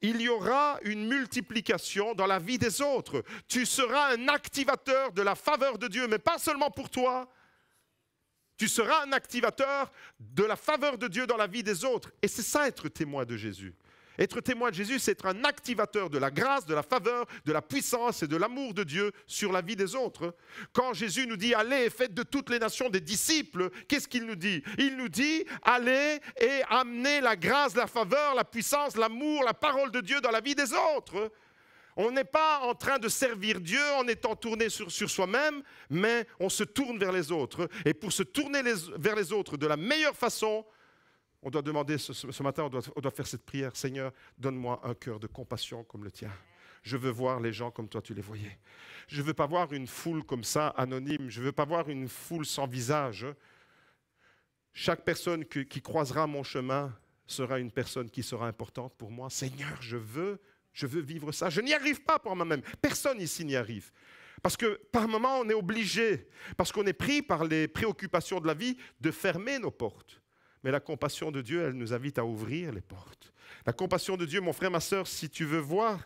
il y aura une multiplication dans la vie des autres. Tu seras un activateur de la faveur de Dieu, mais pas seulement pour toi, tu seras un activateur de la faveur de Dieu dans la vie des autres. Et c'est ça être témoin de Jésus. Être témoin de Jésus, c'est être un activateur de la grâce, de la faveur, de la puissance et de l'amour de Dieu sur la vie des autres. Quand Jésus nous dit allez faites de toutes les nations des disciples, qu'est-ce qu'il nous dit Il nous dit allez et amenez la grâce, la faveur, la puissance, l'amour, la parole de Dieu dans la vie des autres. On n'est pas en train de servir Dieu en étant tourné sur, soi-même, mais on se tourne vers les autres. Et pour se tourner vers les autres de la meilleure façon, on doit demander ce, matin, on doit, faire cette prière, Seigneur, donne-moi un cœur de compassion comme le tien. Je veux voir les gens comme toi tu les voyais. Je ne veux pas voir une foule comme ça, anonyme. Je ne veux pas voir une foule sans visage. Chaque personne qui croisera mon chemin sera une personne qui sera importante pour moi. Seigneur, je veux je veux vivre ça. Je n'y arrive pas pour moi-même. Personne ici n'y arrive. Parce que par moments, on est obligé, parce qu'on est pris par les préoccupations de la vie, de fermer nos portes. Mais la compassion de Dieu, elle nous invite à ouvrir les portes. La compassion de Dieu, mon frère, ma sœur, si tu veux voir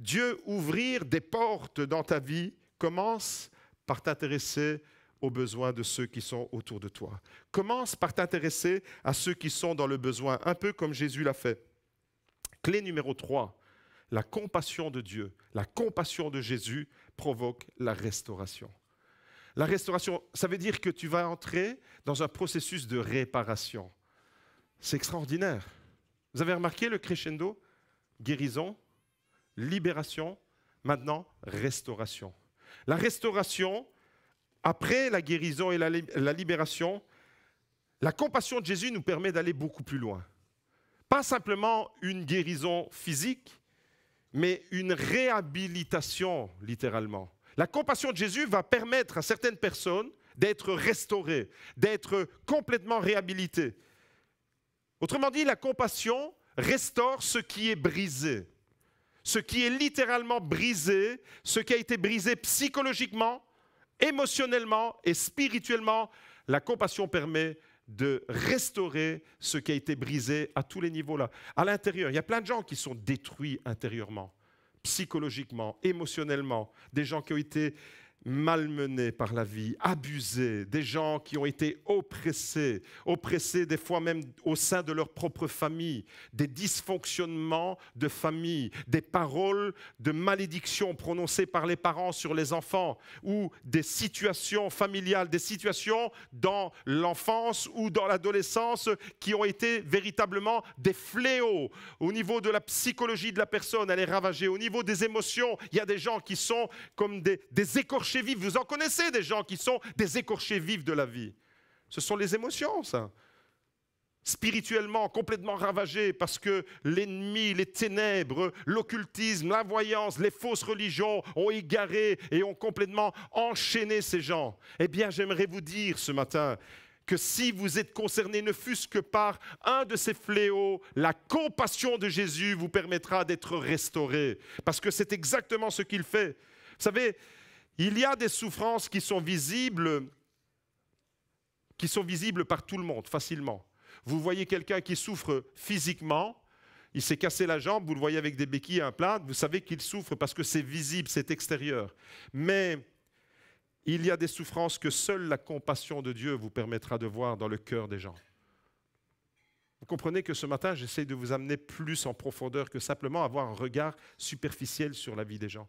Dieu ouvrir des portes dans ta vie, commence par t'intéresser aux besoins de ceux qui sont autour de toi. Commence par t'intéresser à ceux qui sont dans le besoin, un peu comme Jésus l'a fait. Clé numéro 3, la compassion de Dieu, la compassion de Jésus provoque la restauration. La restauration, ça veut dire que tu vas entrer dans un processus de réparation. C'est extraordinaire. Vous avez remarqué le crescendo Guérison, libération, maintenant restauration. La restauration, après la guérison et la, libération, la compassion de Jésus nous permet d'aller beaucoup plus loin. Pas simplement une guérison physique, mais une réhabilitation, littéralement. La compassion de Jésus va permettre à certaines personnes d'être restaurées, d'être complètement réhabilitées. Autrement dit, la compassion restaure ce qui est brisé, ce qui est littéralement brisé, ce qui a été brisé psychologiquement, émotionnellement et spirituellement. La compassion permet de restaurer ce qui a été brisé à tous les niveaux là. À l'intérieur, il y a plein de gens qui sont détruits intérieurement, psychologiquement, émotionnellement, des gens qui ont été malmenés par la vie, abusés, des gens qui ont été oppressés, oppressés des fois même au sein de leur propre famille, des dysfonctionnements de famille, des paroles de malédiction prononcées par les parents sur les enfants, ou des situations familiales, des situations dans l'enfance ou dans l'adolescence qui ont été véritablement des fléaux au niveau de la psychologie de la personne, elle est ravagée, au niveau des émotions, il y a des gens qui sont comme des, des écorchés vives. Vous en connaissez des gens qui sont des écorchés vifs de la vie. Ce sont les émotions, ça. Spirituellement, complètement ravagés parce que l'ennemi, les ténèbres, l'occultisme, la voyance, les fausses religions ont égaré et ont complètement enchaîné ces gens. Eh bien, j'aimerais vous dire ce matin que si vous êtes concerné ne fût-ce que par un de ces fléaux, la compassion de Jésus vous permettra d'être restauré. Parce que c'est exactement ce qu'il fait. Vous savez, il y a des souffrances qui sont visibles, qui sont visibles par tout le monde facilement. Vous voyez quelqu'un qui souffre physiquement, il s'est cassé la jambe, vous le voyez avec des béquilles à un plat, vous savez qu'il souffre parce que c'est visible, c'est extérieur. Mais il y a des souffrances que seule la compassion de Dieu vous permettra de voir dans le cœur des gens. Vous comprenez que ce matin, j'essaie de vous amener plus en profondeur que simplement avoir un regard superficiel sur la vie des gens.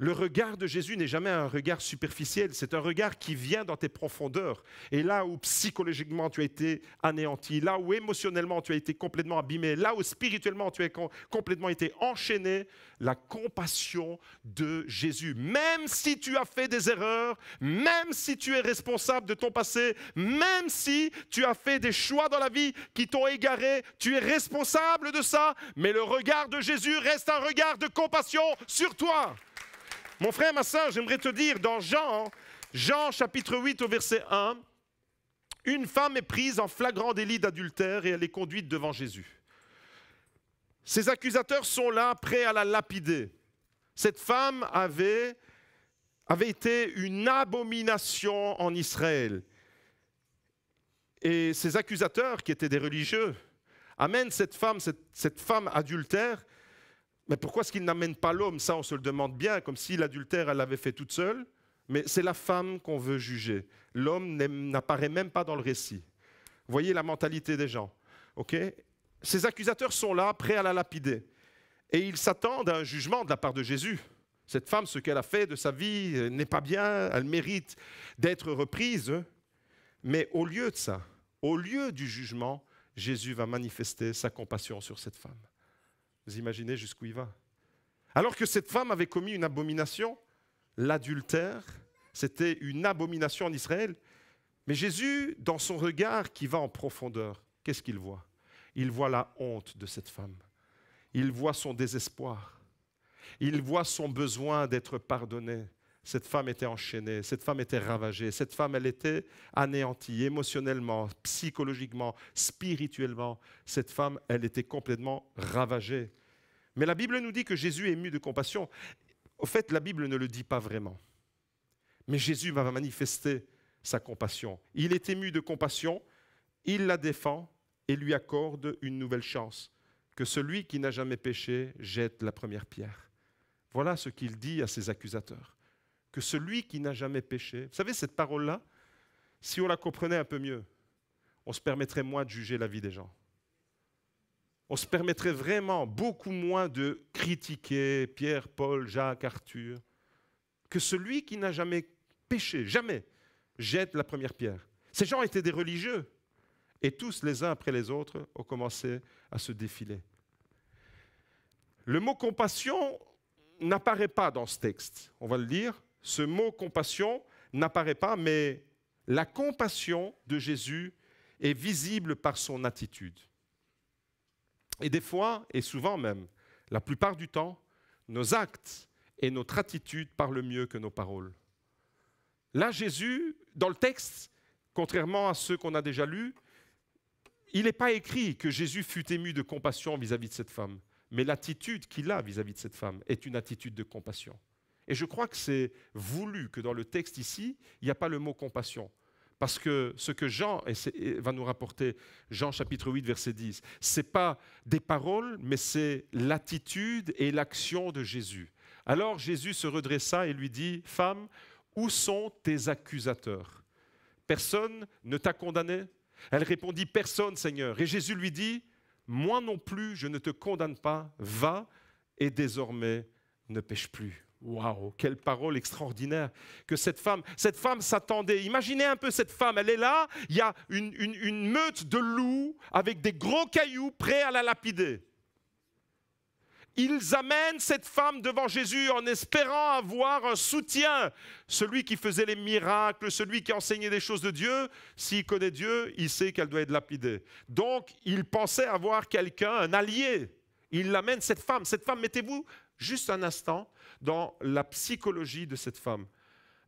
Le regard de Jésus n'est jamais un regard superficiel, c'est un regard qui vient dans tes profondeurs. Et là où psychologiquement tu as été anéanti, là où émotionnellement tu as été complètement abîmé, là où spirituellement tu as complètement été enchaîné, la compassion de Jésus. Même si tu as fait des erreurs, même si tu es responsable de ton passé, même si tu as fait des choix dans la vie qui t'ont égaré, tu es responsable de ça, mais le regard de Jésus reste un regard de compassion sur toi. Mon frère, ma j'aimerais te dire dans Jean, hein, Jean chapitre 8 au verset 1, une femme est prise en flagrant délit d'adultère et elle est conduite devant Jésus. Ses accusateurs sont là, prêts à la lapider. Cette femme avait, avait été une abomination en Israël. Et ses accusateurs, qui étaient des religieux, amènent cette femme, cette femme adultère, mais pourquoi est-ce qu'il n'amène pas l'homme Ça, on se le demande bien, comme si l'adultère, elle l'avait fait toute seule. Mais c'est la femme qu'on veut juger. L'homme n'apparaît même pas dans le récit. Vous voyez la mentalité des gens. Ces accusateurs sont là, prêts à la lapider. Et ils s'attendent à un jugement de la part de Jésus. Cette femme, ce qu'elle a fait de sa vie euh, n'est pas bien, elle mérite d'être reprise. Mais au lieu de ça, au lieu du jugement, Jésus va manifester sa compassion sur cette femme. Vous imaginez jusqu'où il va. Alors que cette femme avait commis une abomination, l'adultère, c'était une abomination en Israël. Mais Jésus, dans son regard qui va en profondeur, qu'est-ce qu'il voit Il voit la honte de cette femme. Il voit son désespoir. Il voit son besoin d'être pardonné. Cette femme était enchaînée, cette femme était ravagée, cette femme, elle était anéantie émotionnellement, psychologiquement, spirituellement. Cette femme, elle était complètement ravagée. Mais la Bible nous dit que Jésus est ému de compassion. Au fait, la Bible ne le dit pas vraiment. Mais Jésus va manifester sa compassion. Il est ému de compassion, il la défend et lui accorde une nouvelle chance. Que celui qui n'a jamais péché jette la première pierre. Voilà ce qu'il dit à ses accusateurs que celui qui n'a jamais péché. Vous savez, cette parole-là, si on la comprenait un peu mieux, on se permettrait moins de juger la vie des gens. On se permettrait vraiment beaucoup moins de critiquer Pierre, Paul, Jacques, Arthur, que celui qui n'a jamais péché, jamais, jette la première pierre. Ces gens étaient des religieux, et tous les uns après les autres ont commencé à se défiler. Le mot compassion n'apparaît pas dans ce texte, on va le lire, ce mot compassion n'apparaît pas, mais la compassion de Jésus est visible par son attitude. Et des fois, et souvent même, la plupart du temps, nos actes et notre attitude parlent mieux que nos paroles. Là, Jésus, dans le texte, contrairement à ceux qu'on a déjà lus, il n'est pas écrit que Jésus fut ému de compassion vis-à-vis de cette femme, mais l'attitude qu'il a vis à -vis de cette femme est une attitude de compassion. Et je crois que c'est voulu que dans le texte ici, il n'y a pas le mot compassion. Parce que ce que Jean va nous rapporter, Jean chapitre 8, verset 10, ce n'est pas des paroles, mais c'est l'attitude et l'action de Jésus. Alors Jésus se redressa et lui dit, Femme, où sont tes accusateurs Personne ne t'a condamné Elle répondit, Personne, Seigneur. Et Jésus lui dit, Moi non plus, je ne te condamne pas, va et désormais ne pêche plus. Waouh, quelle parole extraordinaire que cette femme, cette femme s'attendait. Imaginez un peu cette femme, elle est là, il y a une, meute de loups avec des gros cailloux prêts à la lapider. Ils amènent cette femme devant Jésus en espérant avoir un soutien. Celui qui faisait les miracles, celui qui enseignait les choses de Dieu, s'il connaît Dieu, il sait qu'elle doit être lapidée. Donc, il pensait avoir quelqu'un, un allié. Il l'amène, cette femme. Cette femme, mettez-vous juste un instant dans la psychologie de cette femme.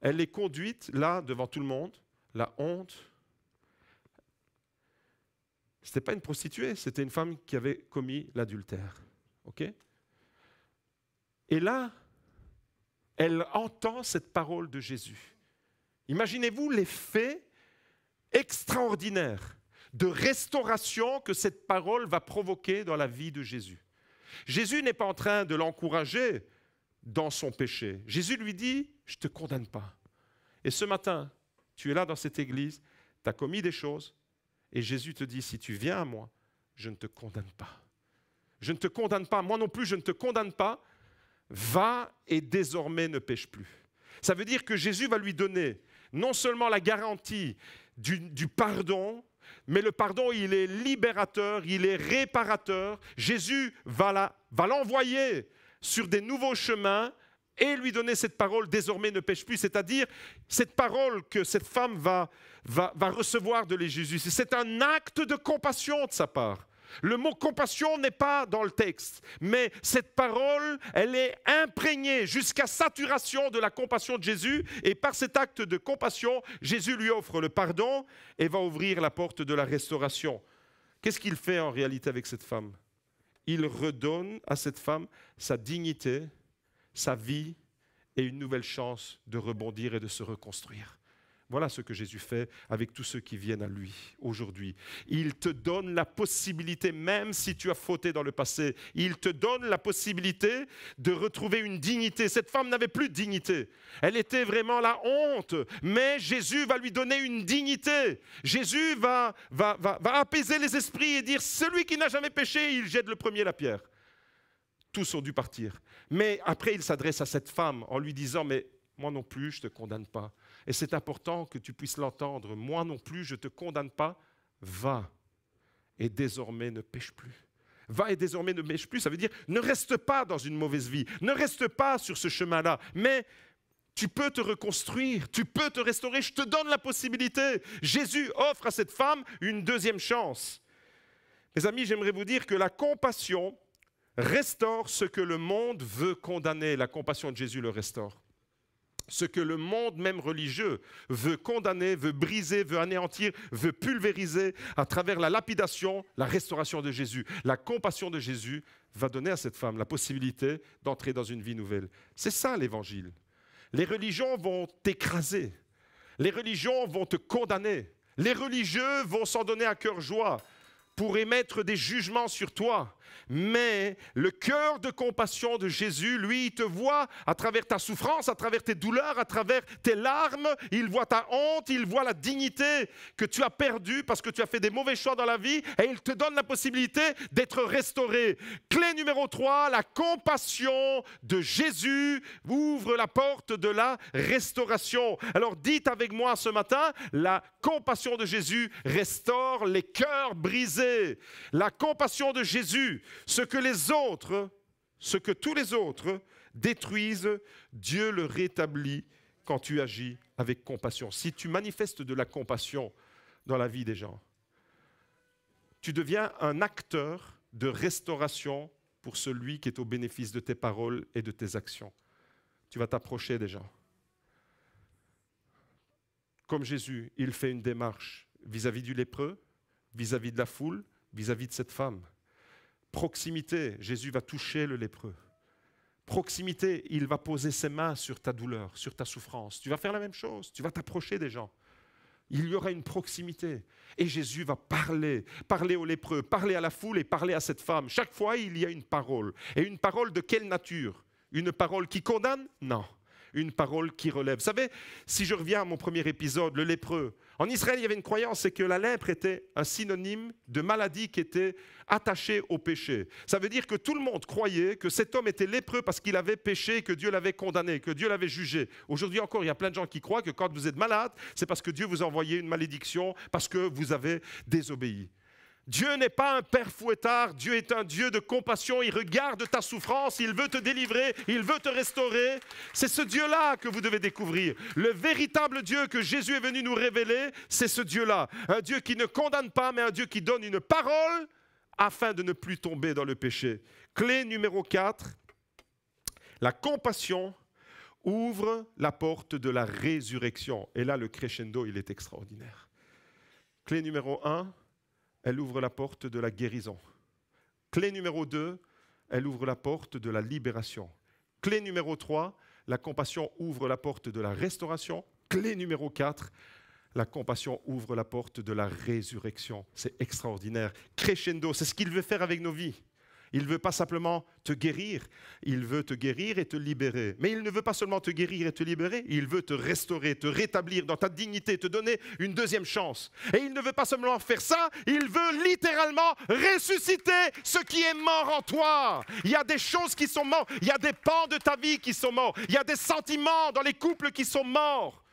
Elle est conduite là devant tout le monde, la honte. Ce n'était pas une prostituée, c'était une femme qui avait commis l'adultère. Et là, elle entend cette parole de Jésus. Imaginez-vous l'effet extraordinaire de restauration que cette parole va provoquer dans la vie de Jésus. Jésus n'est pas en train de l'encourager dans son péché. Jésus lui dit, je ne te condamne pas. Et ce matin, tu es là dans cette église, tu as commis des choses, et Jésus te dit, si tu viens à moi, je ne te condamne pas. Je ne te condamne pas, moi non plus, je ne te condamne pas. Va et désormais ne pêche plus. Ça veut dire que Jésus va lui donner non seulement la garantie du, du pardon, mais le pardon, il est libérateur, il est réparateur. Jésus va l'envoyer sur des nouveaux chemins et lui donner cette parole, désormais ne pêche plus, c'est-à-dire cette parole que cette femme va, va recevoir de Jésus. C'est un acte de compassion de sa part. Le mot compassion n'est pas dans le texte, mais cette parole, elle est imprégnée jusqu'à saturation de la compassion de Jésus, et par cet acte de compassion, Jésus lui offre le pardon et va ouvrir la porte de la restauration. Qu'est-ce qu'il fait en réalité avec cette femme Il redonne à cette femme sa dignité, sa vie et une nouvelle chance de rebondir et de se reconstruire. Voilà ce que Jésus fait avec tous ceux qui viennent à lui aujourd'hui. Il te donne la possibilité, même si tu as fauté dans le passé, il te donne la possibilité de retrouver une dignité. Cette femme n'avait plus de dignité. Elle était vraiment la honte. Mais Jésus va lui donner une dignité. Jésus va, va, va, apaiser les esprits et dire, celui qui n'a jamais péché, il jette le premier la pierre. Tous ont dû partir. Mais après, il s'adresse à cette femme en lui disant, mais moi non plus, je ne te condamne pas et c'est important que tu puisses l'entendre, moi non plus, je ne te condamne pas, va et désormais ne pêche plus. Va et désormais ne pêche plus, ça veut dire ne reste pas dans une mauvaise vie, ne reste pas sur ce chemin-là, mais tu peux te reconstruire, tu peux te restaurer, je te donne la possibilité. Jésus offre à cette femme une deuxième chance. Mes amis, j'aimerais vous dire que la compassion restaure ce que le monde veut condamner. La compassion de Jésus le restaure ce que le monde même religieux veut condamner, veut briser, veut anéantir, veut pulvériser à travers la lapidation, la restauration de Jésus, la compassion de Jésus va donner à cette femme la possibilité d'entrer dans une vie nouvelle. C'est ça l'évangile. Les religions vont t'écraser. Les religions vont te condamner. Les religieux vont s'en donner à cœur joie pour émettre des jugements sur toi. Mais le cœur de compassion de Jésus, lui, il te voit à travers ta souffrance, à travers tes douleurs, à travers tes larmes. Il voit ta honte, il voit la dignité que tu as perdue parce que tu as fait des mauvais choix dans la vie et il te donne la possibilité d'être restauré. Clé numéro 3, la compassion de Jésus ouvre la porte de la restauration. Alors dites avec moi ce matin, la compassion de Jésus restaure les cœurs brisés. La compassion de Jésus ce que les autres, ce que tous les autres détruisent, Dieu le rétablit quand tu agis avec compassion. Si tu manifestes de la compassion dans la vie des gens, tu deviens un acteur de restauration pour celui qui est au bénéfice de tes paroles et de tes actions. Tu vas t'approcher des gens. Comme Jésus, il fait une démarche vis-à-vis du lépreux, vis-à-vis de la foule, vis à -vis de cette femme. Proximité, Jésus va toucher le lépreux. Proximité, il va poser ses mains sur ta douleur, sur ta souffrance. Tu vas faire la même chose, tu vas t'approcher des gens. Il y aura une proximité. Et Jésus va parler, parler aux lépreux, parler à la foule et parler à cette femme. Chaque fois, il y a une parole. Et une parole de quelle nature Une parole qui condamne Non une parole qui relève. Vous savez, si je reviens à mon premier épisode, le lépreux, en Israël, il y avait une croyance, c'est que la lèpre était un synonyme de maladie qui était attachée au péché. Ça veut dire que tout le monde croyait que cet homme était lépreux parce qu'il avait péché, que Dieu l'avait condamné, que Dieu l'avait jugé. Aujourd'hui encore, il y a plein de gens qui croient que quand vous êtes malade, c'est parce que Dieu vous a envoyé une malédiction, parce que vous avez désobéi. Dieu n'est pas un père fouettard, Dieu est un Dieu de compassion, il regarde ta souffrance, il veut te délivrer, il veut te restaurer. C'est ce Dieu-là que vous devez découvrir. Le véritable Dieu que Jésus est venu nous révéler, c'est ce Dieu-là. Un Dieu qui ne condamne pas, mais un Dieu qui donne une parole afin de ne plus tomber dans le péché. Clé numéro 4, la compassion ouvre la porte de la résurrection. Et là, le crescendo, il est extraordinaire. Clé numéro 1, elle ouvre la porte de la guérison. Clé numéro 2, elle ouvre la porte de la libération. Clé numéro 3, la compassion ouvre la porte de la restauration. Clé numéro 4, la compassion ouvre la porte de la résurrection. C'est extraordinaire. Crescendo, c'est ce qu'il veut faire avec nos vies. Il ne veut pas simplement te guérir, il veut te guérir et te libérer. Mais il ne veut pas seulement te guérir et te libérer, il veut te restaurer, te rétablir dans ta dignité, te donner une deuxième chance. Et il ne veut pas seulement faire ça, il veut littéralement ressusciter ce qui est mort en toi. Il y a des choses qui sont mortes, il y a des pans de ta vie qui sont morts, il y a des sentiments dans les couples qui sont morts.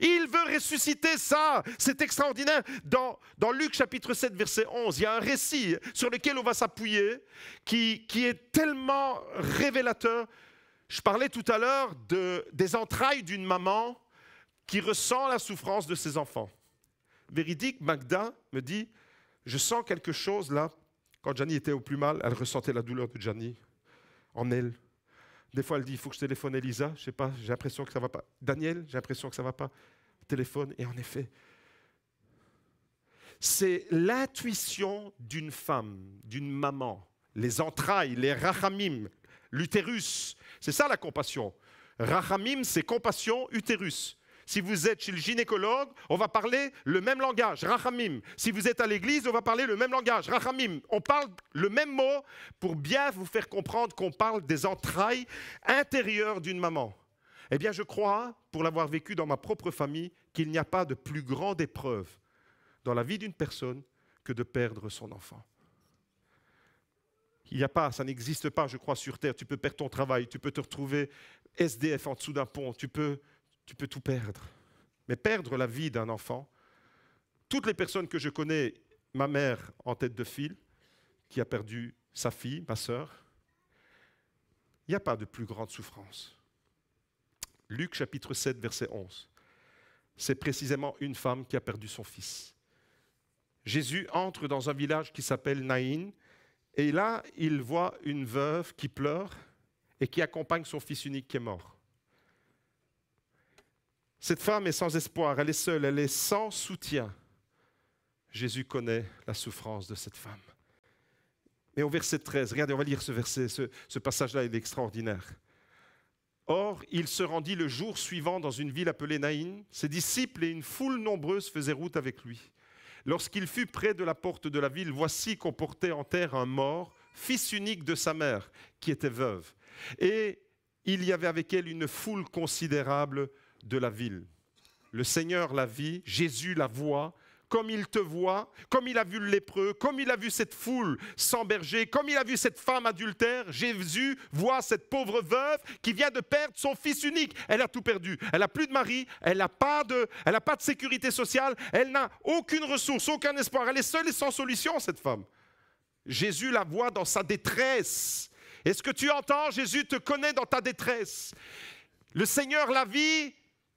Il veut ressusciter ça. C'est extraordinaire. Dans, Luc chapitre 7, verset 11, il y a un récit sur lequel on va s'appuyer qui, qui est tellement révélateur. Je parlais tout à l'heure des entrailles d'une maman qui ressent la souffrance de ses enfants. Véridique, Magda me dit, je sens quelque chose là. Quand Johnny était au plus mal, elle ressentait la douleur de Johnny en elle. Des fois, elle dit, il faut que je téléphone Elisa, je sais pas, j'ai l'impression que ça va pas. Daniel, j'ai l'impression que ça va pas. Téléphone, et en effet, c'est l'intuition d'une femme, d'une maman, les entrailles, les rachamim, l'utérus. C'est ça la compassion. Rachamim, c'est compassion, utérus. Si vous êtes chez le gynécologue, on va parler le même langage, rachamim. Si vous êtes à l'église, on va parler le même langage, rachamim. On parle le même mot pour bien vous faire comprendre qu'on parle des entrailles intérieures d'une maman. Eh bien, je crois, pour l'avoir vécu dans ma propre famille, qu'il n'y a pas de plus grande épreuve dans la vie d'une personne que de perdre son enfant. Il n'y a pas, ça n'existe pas, je crois, sur Terre. Tu peux perdre ton travail, tu peux te retrouver SDF en dessous d'un pont, tu peux tu peux tout perdre. Mais perdre la vie d'un enfant, toutes les personnes que je connais, ma mère en tête de file, qui a perdu sa fille, ma sœur, il n'y a pas de plus grande souffrance. Luc chapitre 7, verset 11. C'est précisément une femme qui a perdu son fils. Jésus entre dans un village qui s'appelle Naïn, et là, il voit une veuve qui pleure et qui accompagne son fils unique qui est mort. Cette femme est sans espoir, elle est seule, elle est sans soutien. Jésus connaît la souffrance de cette femme. Mais au verset 13, regardez, on va lire ce verset, ce, passage-là, est extraordinaire. Or, il se rendit le jour suivant dans une ville appelée Naïn. Ses disciples et une foule nombreuse faisaient route avec lui. Lorsqu'il fut près de la porte de la ville, voici qu'on portait en terre un mort, fils unique de sa mère, qui était veuve. Et il y avait avec elle une foule considérable de la ville. Le Seigneur la vit, Jésus la voit, comme il te voit, comme il a vu le lépreux, comme il a vu cette foule sans berger, comme il a vu cette femme adultère, Jésus voit cette pauvre veuve qui vient de perdre son fils unique. Elle a tout perdu. Elle n'a plus de mari, elle n'a pas de, pas de sécurité sociale, elle n'a aucune ressource, aucun espoir. Elle est seule et sans solution, cette femme. Jésus la voit dans sa détresse. Est-ce que tu entends Jésus te connaît dans ta détresse. Le Seigneur la vit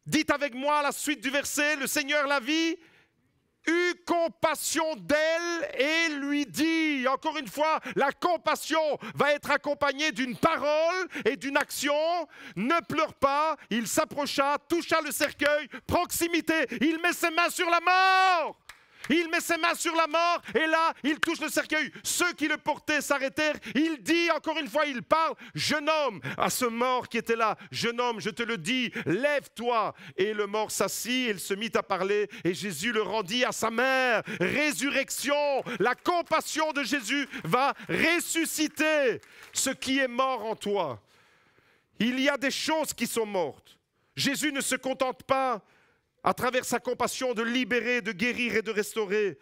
Dites avec moi la suite du verset, le Seigneur la vit, eut compassion d'elle et lui dit, encore une fois, la compassion va être accompagnée d'une parole et d'une action. Ne pleure pas, il s'approcha, toucha le cercueil, proximité, il met ses mains sur la mort. Il met ses mains sur la mort et là, il touche le cercueil. Ceux qui le portaient s'arrêtèrent. Il dit, encore une fois, il parle, jeune homme, à ce mort qui était là, jeune homme, je te le dis, lève-toi. Et le mort s'assit, il se mit à parler et Jésus le rendit à sa mère. Résurrection, la compassion de Jésus va ressusciter ce qui est mort en toi. Il y a des choses qui sont mortes. Jésus ne se contente pas à travers sa compassion, de libérer, de guérir et de restaurer.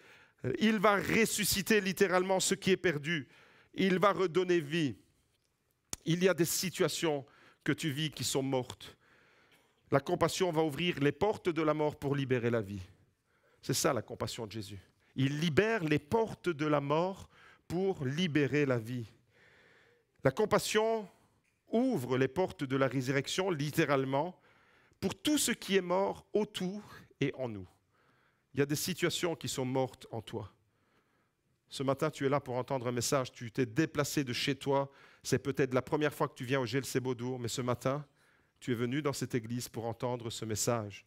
Euh, il va ressusciter littéralement ce qui est perdu. Il va redonner vie. Il y a des situations que tu vis qui sont mortes. La compassion va ouvrir les portes de la mort pour libérer la vie. C'est ça la compassion de Jésus. Il libère les portes de la mort pour libérer la vie. La compassion ouvre les portes de la résurrection, littéralement, pour tout ce qui est mort autour et en nous. Il y a des situations qui sont mortes en toi. Ce matin, tu es là pour entendre un message, tu t'es déplacé de chez toi, c'est peut-être la première fois que tu viens au GLC Beaudour, mais ce matin, tu es venu dans cette église pour entendre ce message.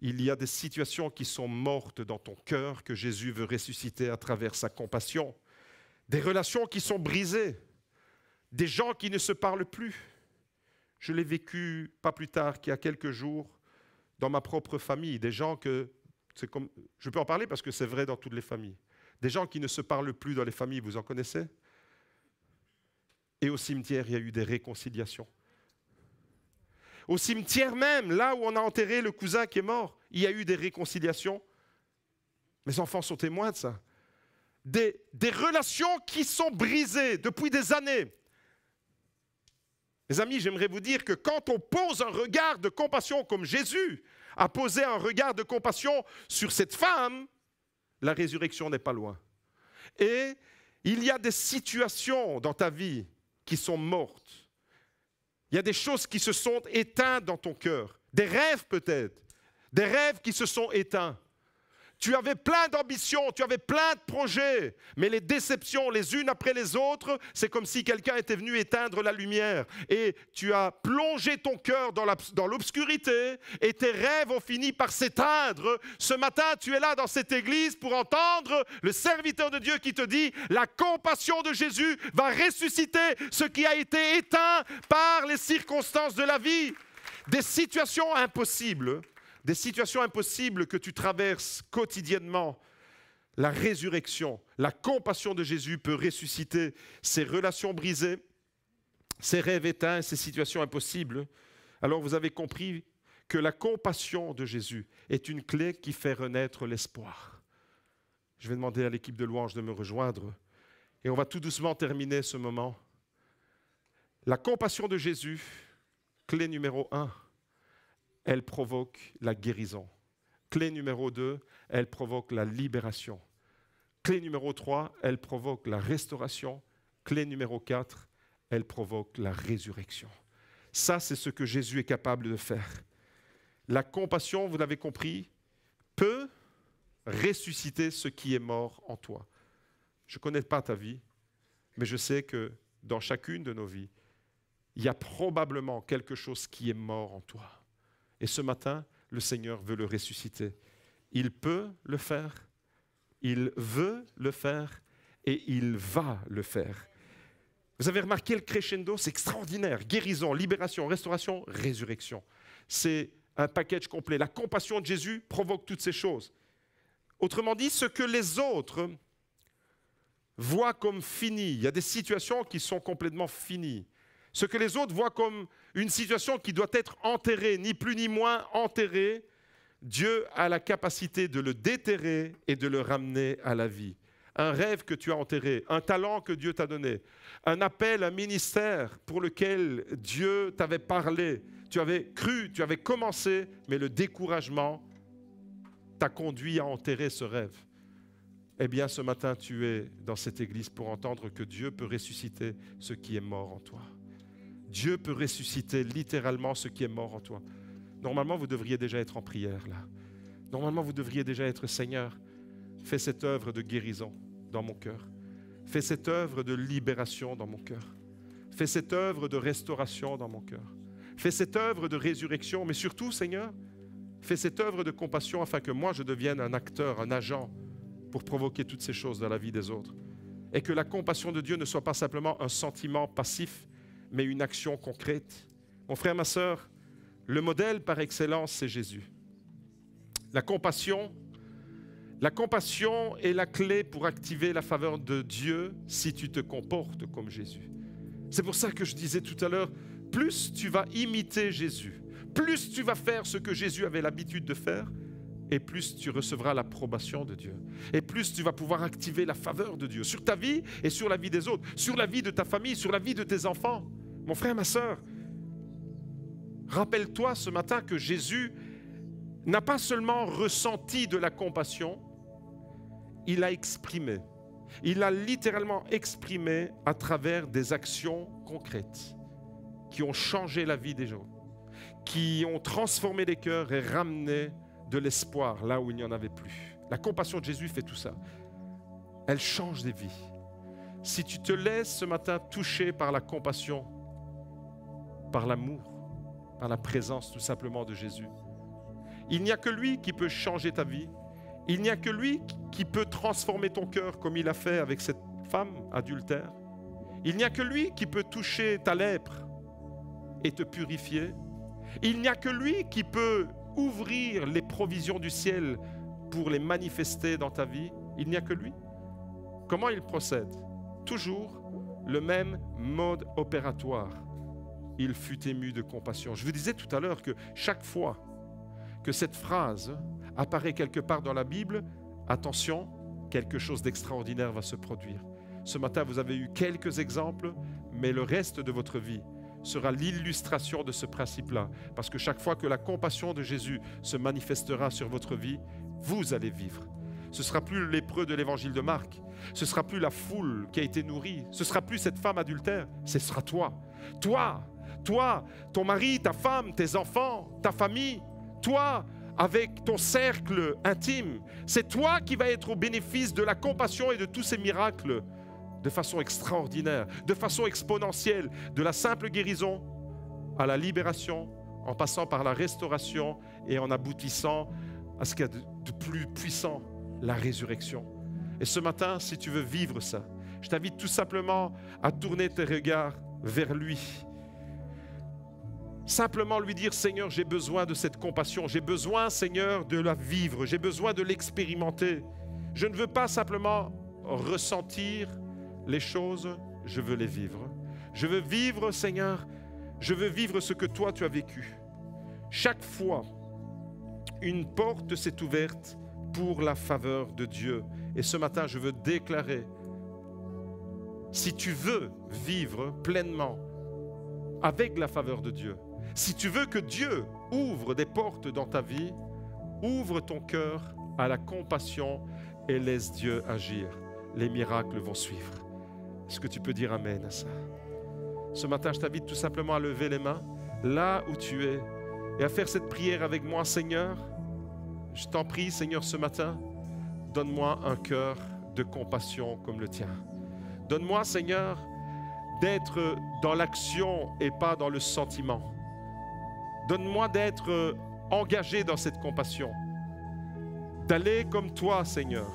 Il y a des situations qui sont mortes dans ton cœur que Jésus veut ressusciter à travers sa compassion. Des relations qui sont brisées. Des gens qui ne se parlent plus. Je l'ai vécu pas plus tard qu'il y a quelques jours dans ma propre famille, des gens que... Comme, je peux en parler parce que c'est vrai dans toutes les familles. Des gens qui ne se parlent plus dans les familles, vous en connaissez Et au cimetière, il y a eu des réconciliations. Au cimetière même, là où on a enterré le cousin qui est mort, il y a eu des réconciliations. Mes enfants sont témoins de ça. des relations qui sont brisées depuis des années. Mes amis, j'aimerais vous dire que quand on pose un regard de compassion comme Jésus a posé un regard de compassion sur cette femme, la résurrection n'est pas loin. Et il y a des situations dans ta vie qui sont mortes. Il y a des choses qui se sont éteintes dans ton cœur. Des rêves peut-être. Des rêves qui se sont éteints. Tu avais plein d'ambitions, tu avais plein de projets, mais les déceptions les unes après les autres, c'est comme si quelqu'un était venu éteindre la lumière. Et tu as plongé ton cœur dans l'obscurité et tes rêves ont fini par s'éteindre. Ce matin, tu es là dans cette église pour entendre le serviteur de Dieu qui te dit, la compassion de Jésus va ressusciter ce qui a été éteint par les circonstances de la vie. Des situations impossibles des situations impossibles que tu traverses quotidiennement, la résurrection, la compassion de Jésus peut ressusciter ces relations brisées, ces rêves éteints, ces situations impossibles. Alors vous avez compris que la compassion de Jésus est une clé qui fait renaître l'espoir. Je vais demander à l'équipe de louange de me rejoindre et on va tout doucement terminer ce moment. La compassion de Jésus, clé numéro un elle provoque la guérison. Clé numéro 2, elle provoque la libération. Clé numéro 3, elle provoque la restauration. Clé numéro 4, elle provoque la résurrection. Ça, c'est ce que Jésus est capable de faire. La compassion, vous l'avez compris, peut ressusciter ce qui est mort en toi. Je ne connais pas ta vie, mais je sais que dans chacune de nos vies, il y a probablement quelque chose qui est mort en toi. Et ce matin, le Seigneur veut le ressusciter. Il peut le faire, il veut le faire et il va le faire. Vous avez remarqué le crescendo, c'est extraordinaire. Guérison, libération, restauration, résurrection. C'est un package complet. La compassion de Jésus provoque toutes ces choses. Autrement dit, ce que les autres voient comme fini, il y a des situations qui sont complètement finies ce que les autres voient comme une situation qui doit être enterrée, ni plus ni moins enterrée, Dieu a la capacité de le déterrer et de le ramener à la vie. Un rêve que tu as enterré, un talent que Dieu t'a donné, un appel, un ministère pour lequel Dieu t'avait parlé, tu avais cru, tu avais commencé, mais le découragement t'a conduit à enterrer ce rêve. Eh bien, ce matin, tu es dans cette église pour entendre que Dieu peut ressusciter ce qui est mort en toi. Dieu peut ressusciter littéralement ce qui est mort en toi. Normalement, vous devriez déjà être en prière là. Normalement, vous devriez déjà être Seigneur. Fais cette œuvre de guérison dans mon cœur. Fais cette œuvre de libération dans mon cœur. Fais cette œuvre de restauration dans mon cœur. Fais cette œuvre de résurrection, mais surtout, Seigneur, fais cette œuvre de compassion afin que moi je devienne un acteur, un agent pour provoquer toutes ces choses dans la vie des autres. Et que la compassion de Dieu ne soit pas simplement un sentiment passif, mais une action concrète. Mon frère, ma sœur, le modèle par excellence, c'est Jésus. La compassion, la compassion est la clé pour activer la faveur de Dieu si tu te comportes comme Jésus. C'est pour ça que je disais tout à l'heure, plus tu vas imiter Jésus, plus tu vas faire ce que Jésus avait l'habitude de faire, et plus tu recevras l'approbation de Dieu. Et plus tu vas pouvoir activer la faveur de Dieu sur ta vie et sur la vie des autres, sur la vie de ta famille, sur la vie de tes enfants. Mon frère, ma soeur, rappelle-toi ce matin que Jésus n'a pas seulement ressenti de la compassion, il a exprimé. Il a littéralement exprimé à travers des actions concrètes qui ont changé la vie des gens, qui ont transformé les cœurs et ramené de l'espoir là où il n'y en avait plus. La compassion de Jésus fait tout ça. Elle change des vies. Si tu te laisses ce matin toucher par la compassion, par l'amour, par la présence tout simplement de Jésus, il n'y a que lui qui peut changer ta vie. Il n'y a que lui qui peut transformer ton cœur comme il a fait avec cette femme adultère. Il n'y a que lui qui peut toucher ta lèpre et te purifier. Il n'y a que lui qui peut ouvrir les provisions du ciel pour les manifester dans ta vie, il n'y a que lui. Comment il procède Toujours le même mode opératoire. Il fut ému de compassion. Je vous disais tout à l'heure que chaque fois que cette phrase apparaît quelque part dans la Bible, attention, quelque chose d'extraordinaire va se produire. Ce matin, vous avez eu quelques exemples, mais le reste de votre vie, sera l'illustration de ce principe-là. Parce que chaque fois que la compassion de Jésus se manifestera sur votre vie, vous allez vivre. Ce sera plus lépreux de l'évangile de Marc. Ce sera plus la foule qui a été nourrie. Ce sera plus cette femme adultère. Ce sera toi. Toi, toi, ton mari, ta femme, tes enfants, ta famille. Toi, avec ton cercle intime. C'est toi qui vas être au bénéfice de la compassion et de tous ces miracles de façon extraordinaire, de façon exponentielle, de la simple guérison à la libération, en passant par la restauration et en aboutissant à ce qu'il y a de, plus puissant, la résurrection. Et ce matin, si tu veux vivre ça, je t'invite tout simplement à tourner tes regards vers lui. Simplement lui dire, Seigneur, j'ai besoin de cette compassion, j'ai besoin, Seigneur, de la vivre, j'ai besoin de l'expérimenter. Je ne veux pas simplement ressentir, les choses, je veux les vivre. Je veux vivre, Seigneur, je veux vivre ce que toi tu as vécu. Chaque fois, une porte s'est ouverte pour la faveur de Dieu. Et ce matin, je veux déclarer, si tu veux vivre pleinement avec la faveur de Dieu, si tu veux que Dieu ouvre des portes dans ta vie, ouvre ton cœur à la compassion et laisse Dieu agir. Les miracles vont suivre. Est-ce que tu peux dire Amen à ça Ce matin, je t'invite tout simplement à lever les mains là où tu es et à faire cette prière avec moi, Seigneur. Je t'en prie, Seigneur, ce matin, donne-moi un cœur de compassion comme le tien. Donne-moi, Seigneur, d'être dans l'action et pas dans le sentiment. Donne-moi d'être engagé dans cette compassion, d'aller comme toi, Seigneur,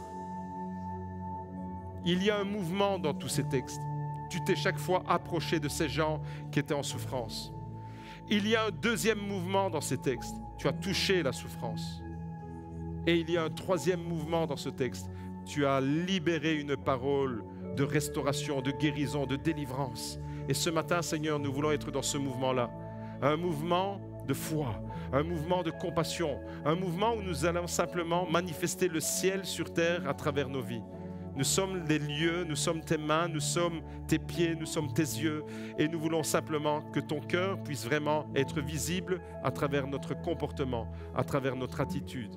il y a un mouvement dans tous ces textes. Tu t'es chaque fois approché de ces gens qui étaient en souffrance. Il y a un deuxième mouvement dans ces textes. Tu as touché la souffrance. Et il y a un troisième mouvement dans ce texte. Tu as libéré une parole de restauration, de guérison, de délivrance. Et ce matin, Seigneur, nous voulons être dans ce mouvement-là. Un mouvement de foi, un mouvement de compassion, un mouvement où nous allons simplement manifester le ciel sur terre à travers nos vies. Nous sommes les lieux, nous sommes tes mains, nous sommes tes pieds, nous sommes tes yeux. Et nous voulons simplement que ton cœur puisse vraiment être visible à travers notre comportement, à travers notre attitude.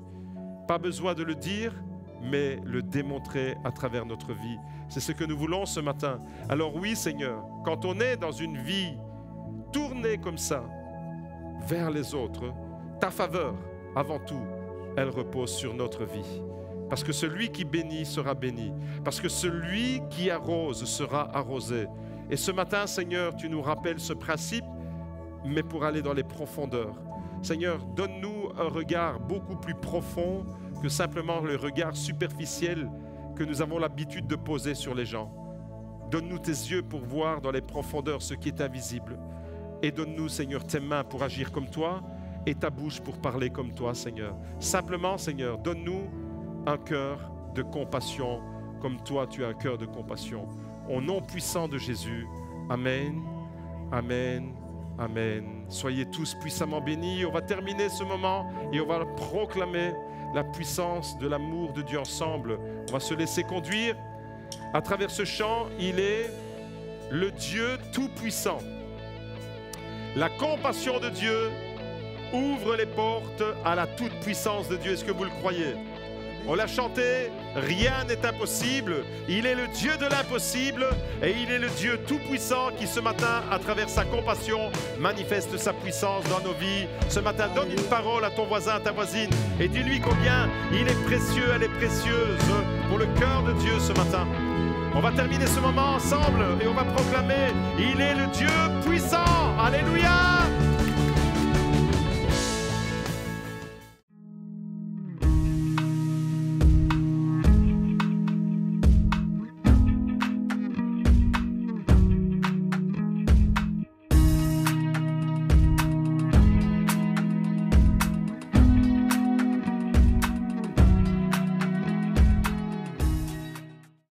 Pas besoin de le dire, mais le démontrer à travers notre vie. C'est ce que nous voulons ce matin. Alors oui, Seigneur, quand on est dans une vie tournée comme ça, vers les autres, ta faveur, avant tout, elle repose sur notre vie. Parce que celui qui bénit sera béni. Parce que celui qui arrose sera arrosé. Et ce matin, Seigneur, tu nous rappelles ce principe, mais pour aller dans les profondeurs. Seigneur, donne-nous un regard beaucoup plus profond que simplement le regard superficiel que nous avons l'habitude de poser sur les gens. Donne-nous tes yeux pour voir dans les profondeurs ce qui est invisible. Et donne-nous, Seigneur, tes mains pour agir comme toi et ta bouche pour parler comme toi, Seigneur. Simplement, Seigneur, donne-nous un cœur de compassion comme toi tu as un cœur de compassion. Au nom puissant de Jésus, Amen, Amen, Amen. Soyez tous puissamment bénis. On va terminer ce moment et on va proclamer la puissance de l'amour de Dieu ensemble. On va se laisser conduire. À travers ce chant, il est le Dieu Tout-Puissant. La compassion de Dieu ouvre les portes à la toute-puissance de Dieu. Est-ce que vous le croyez on l'a chanté, rien n'est impossible. Il est le Dieu de l'impossible et il est le Dieu tout-puissant qui ce matin, à travers sa compassion, manifeste sa puissance dans nos vies. Ce matin, donne une parole à ton voisin, à ta voisine et dis-lui combien il est précieux, elle est précieuse pour le cœur de Dieu ce matin. On va terminer ce moment ensemble et on va proclamer, il est le Dieu puissant. Alléluia.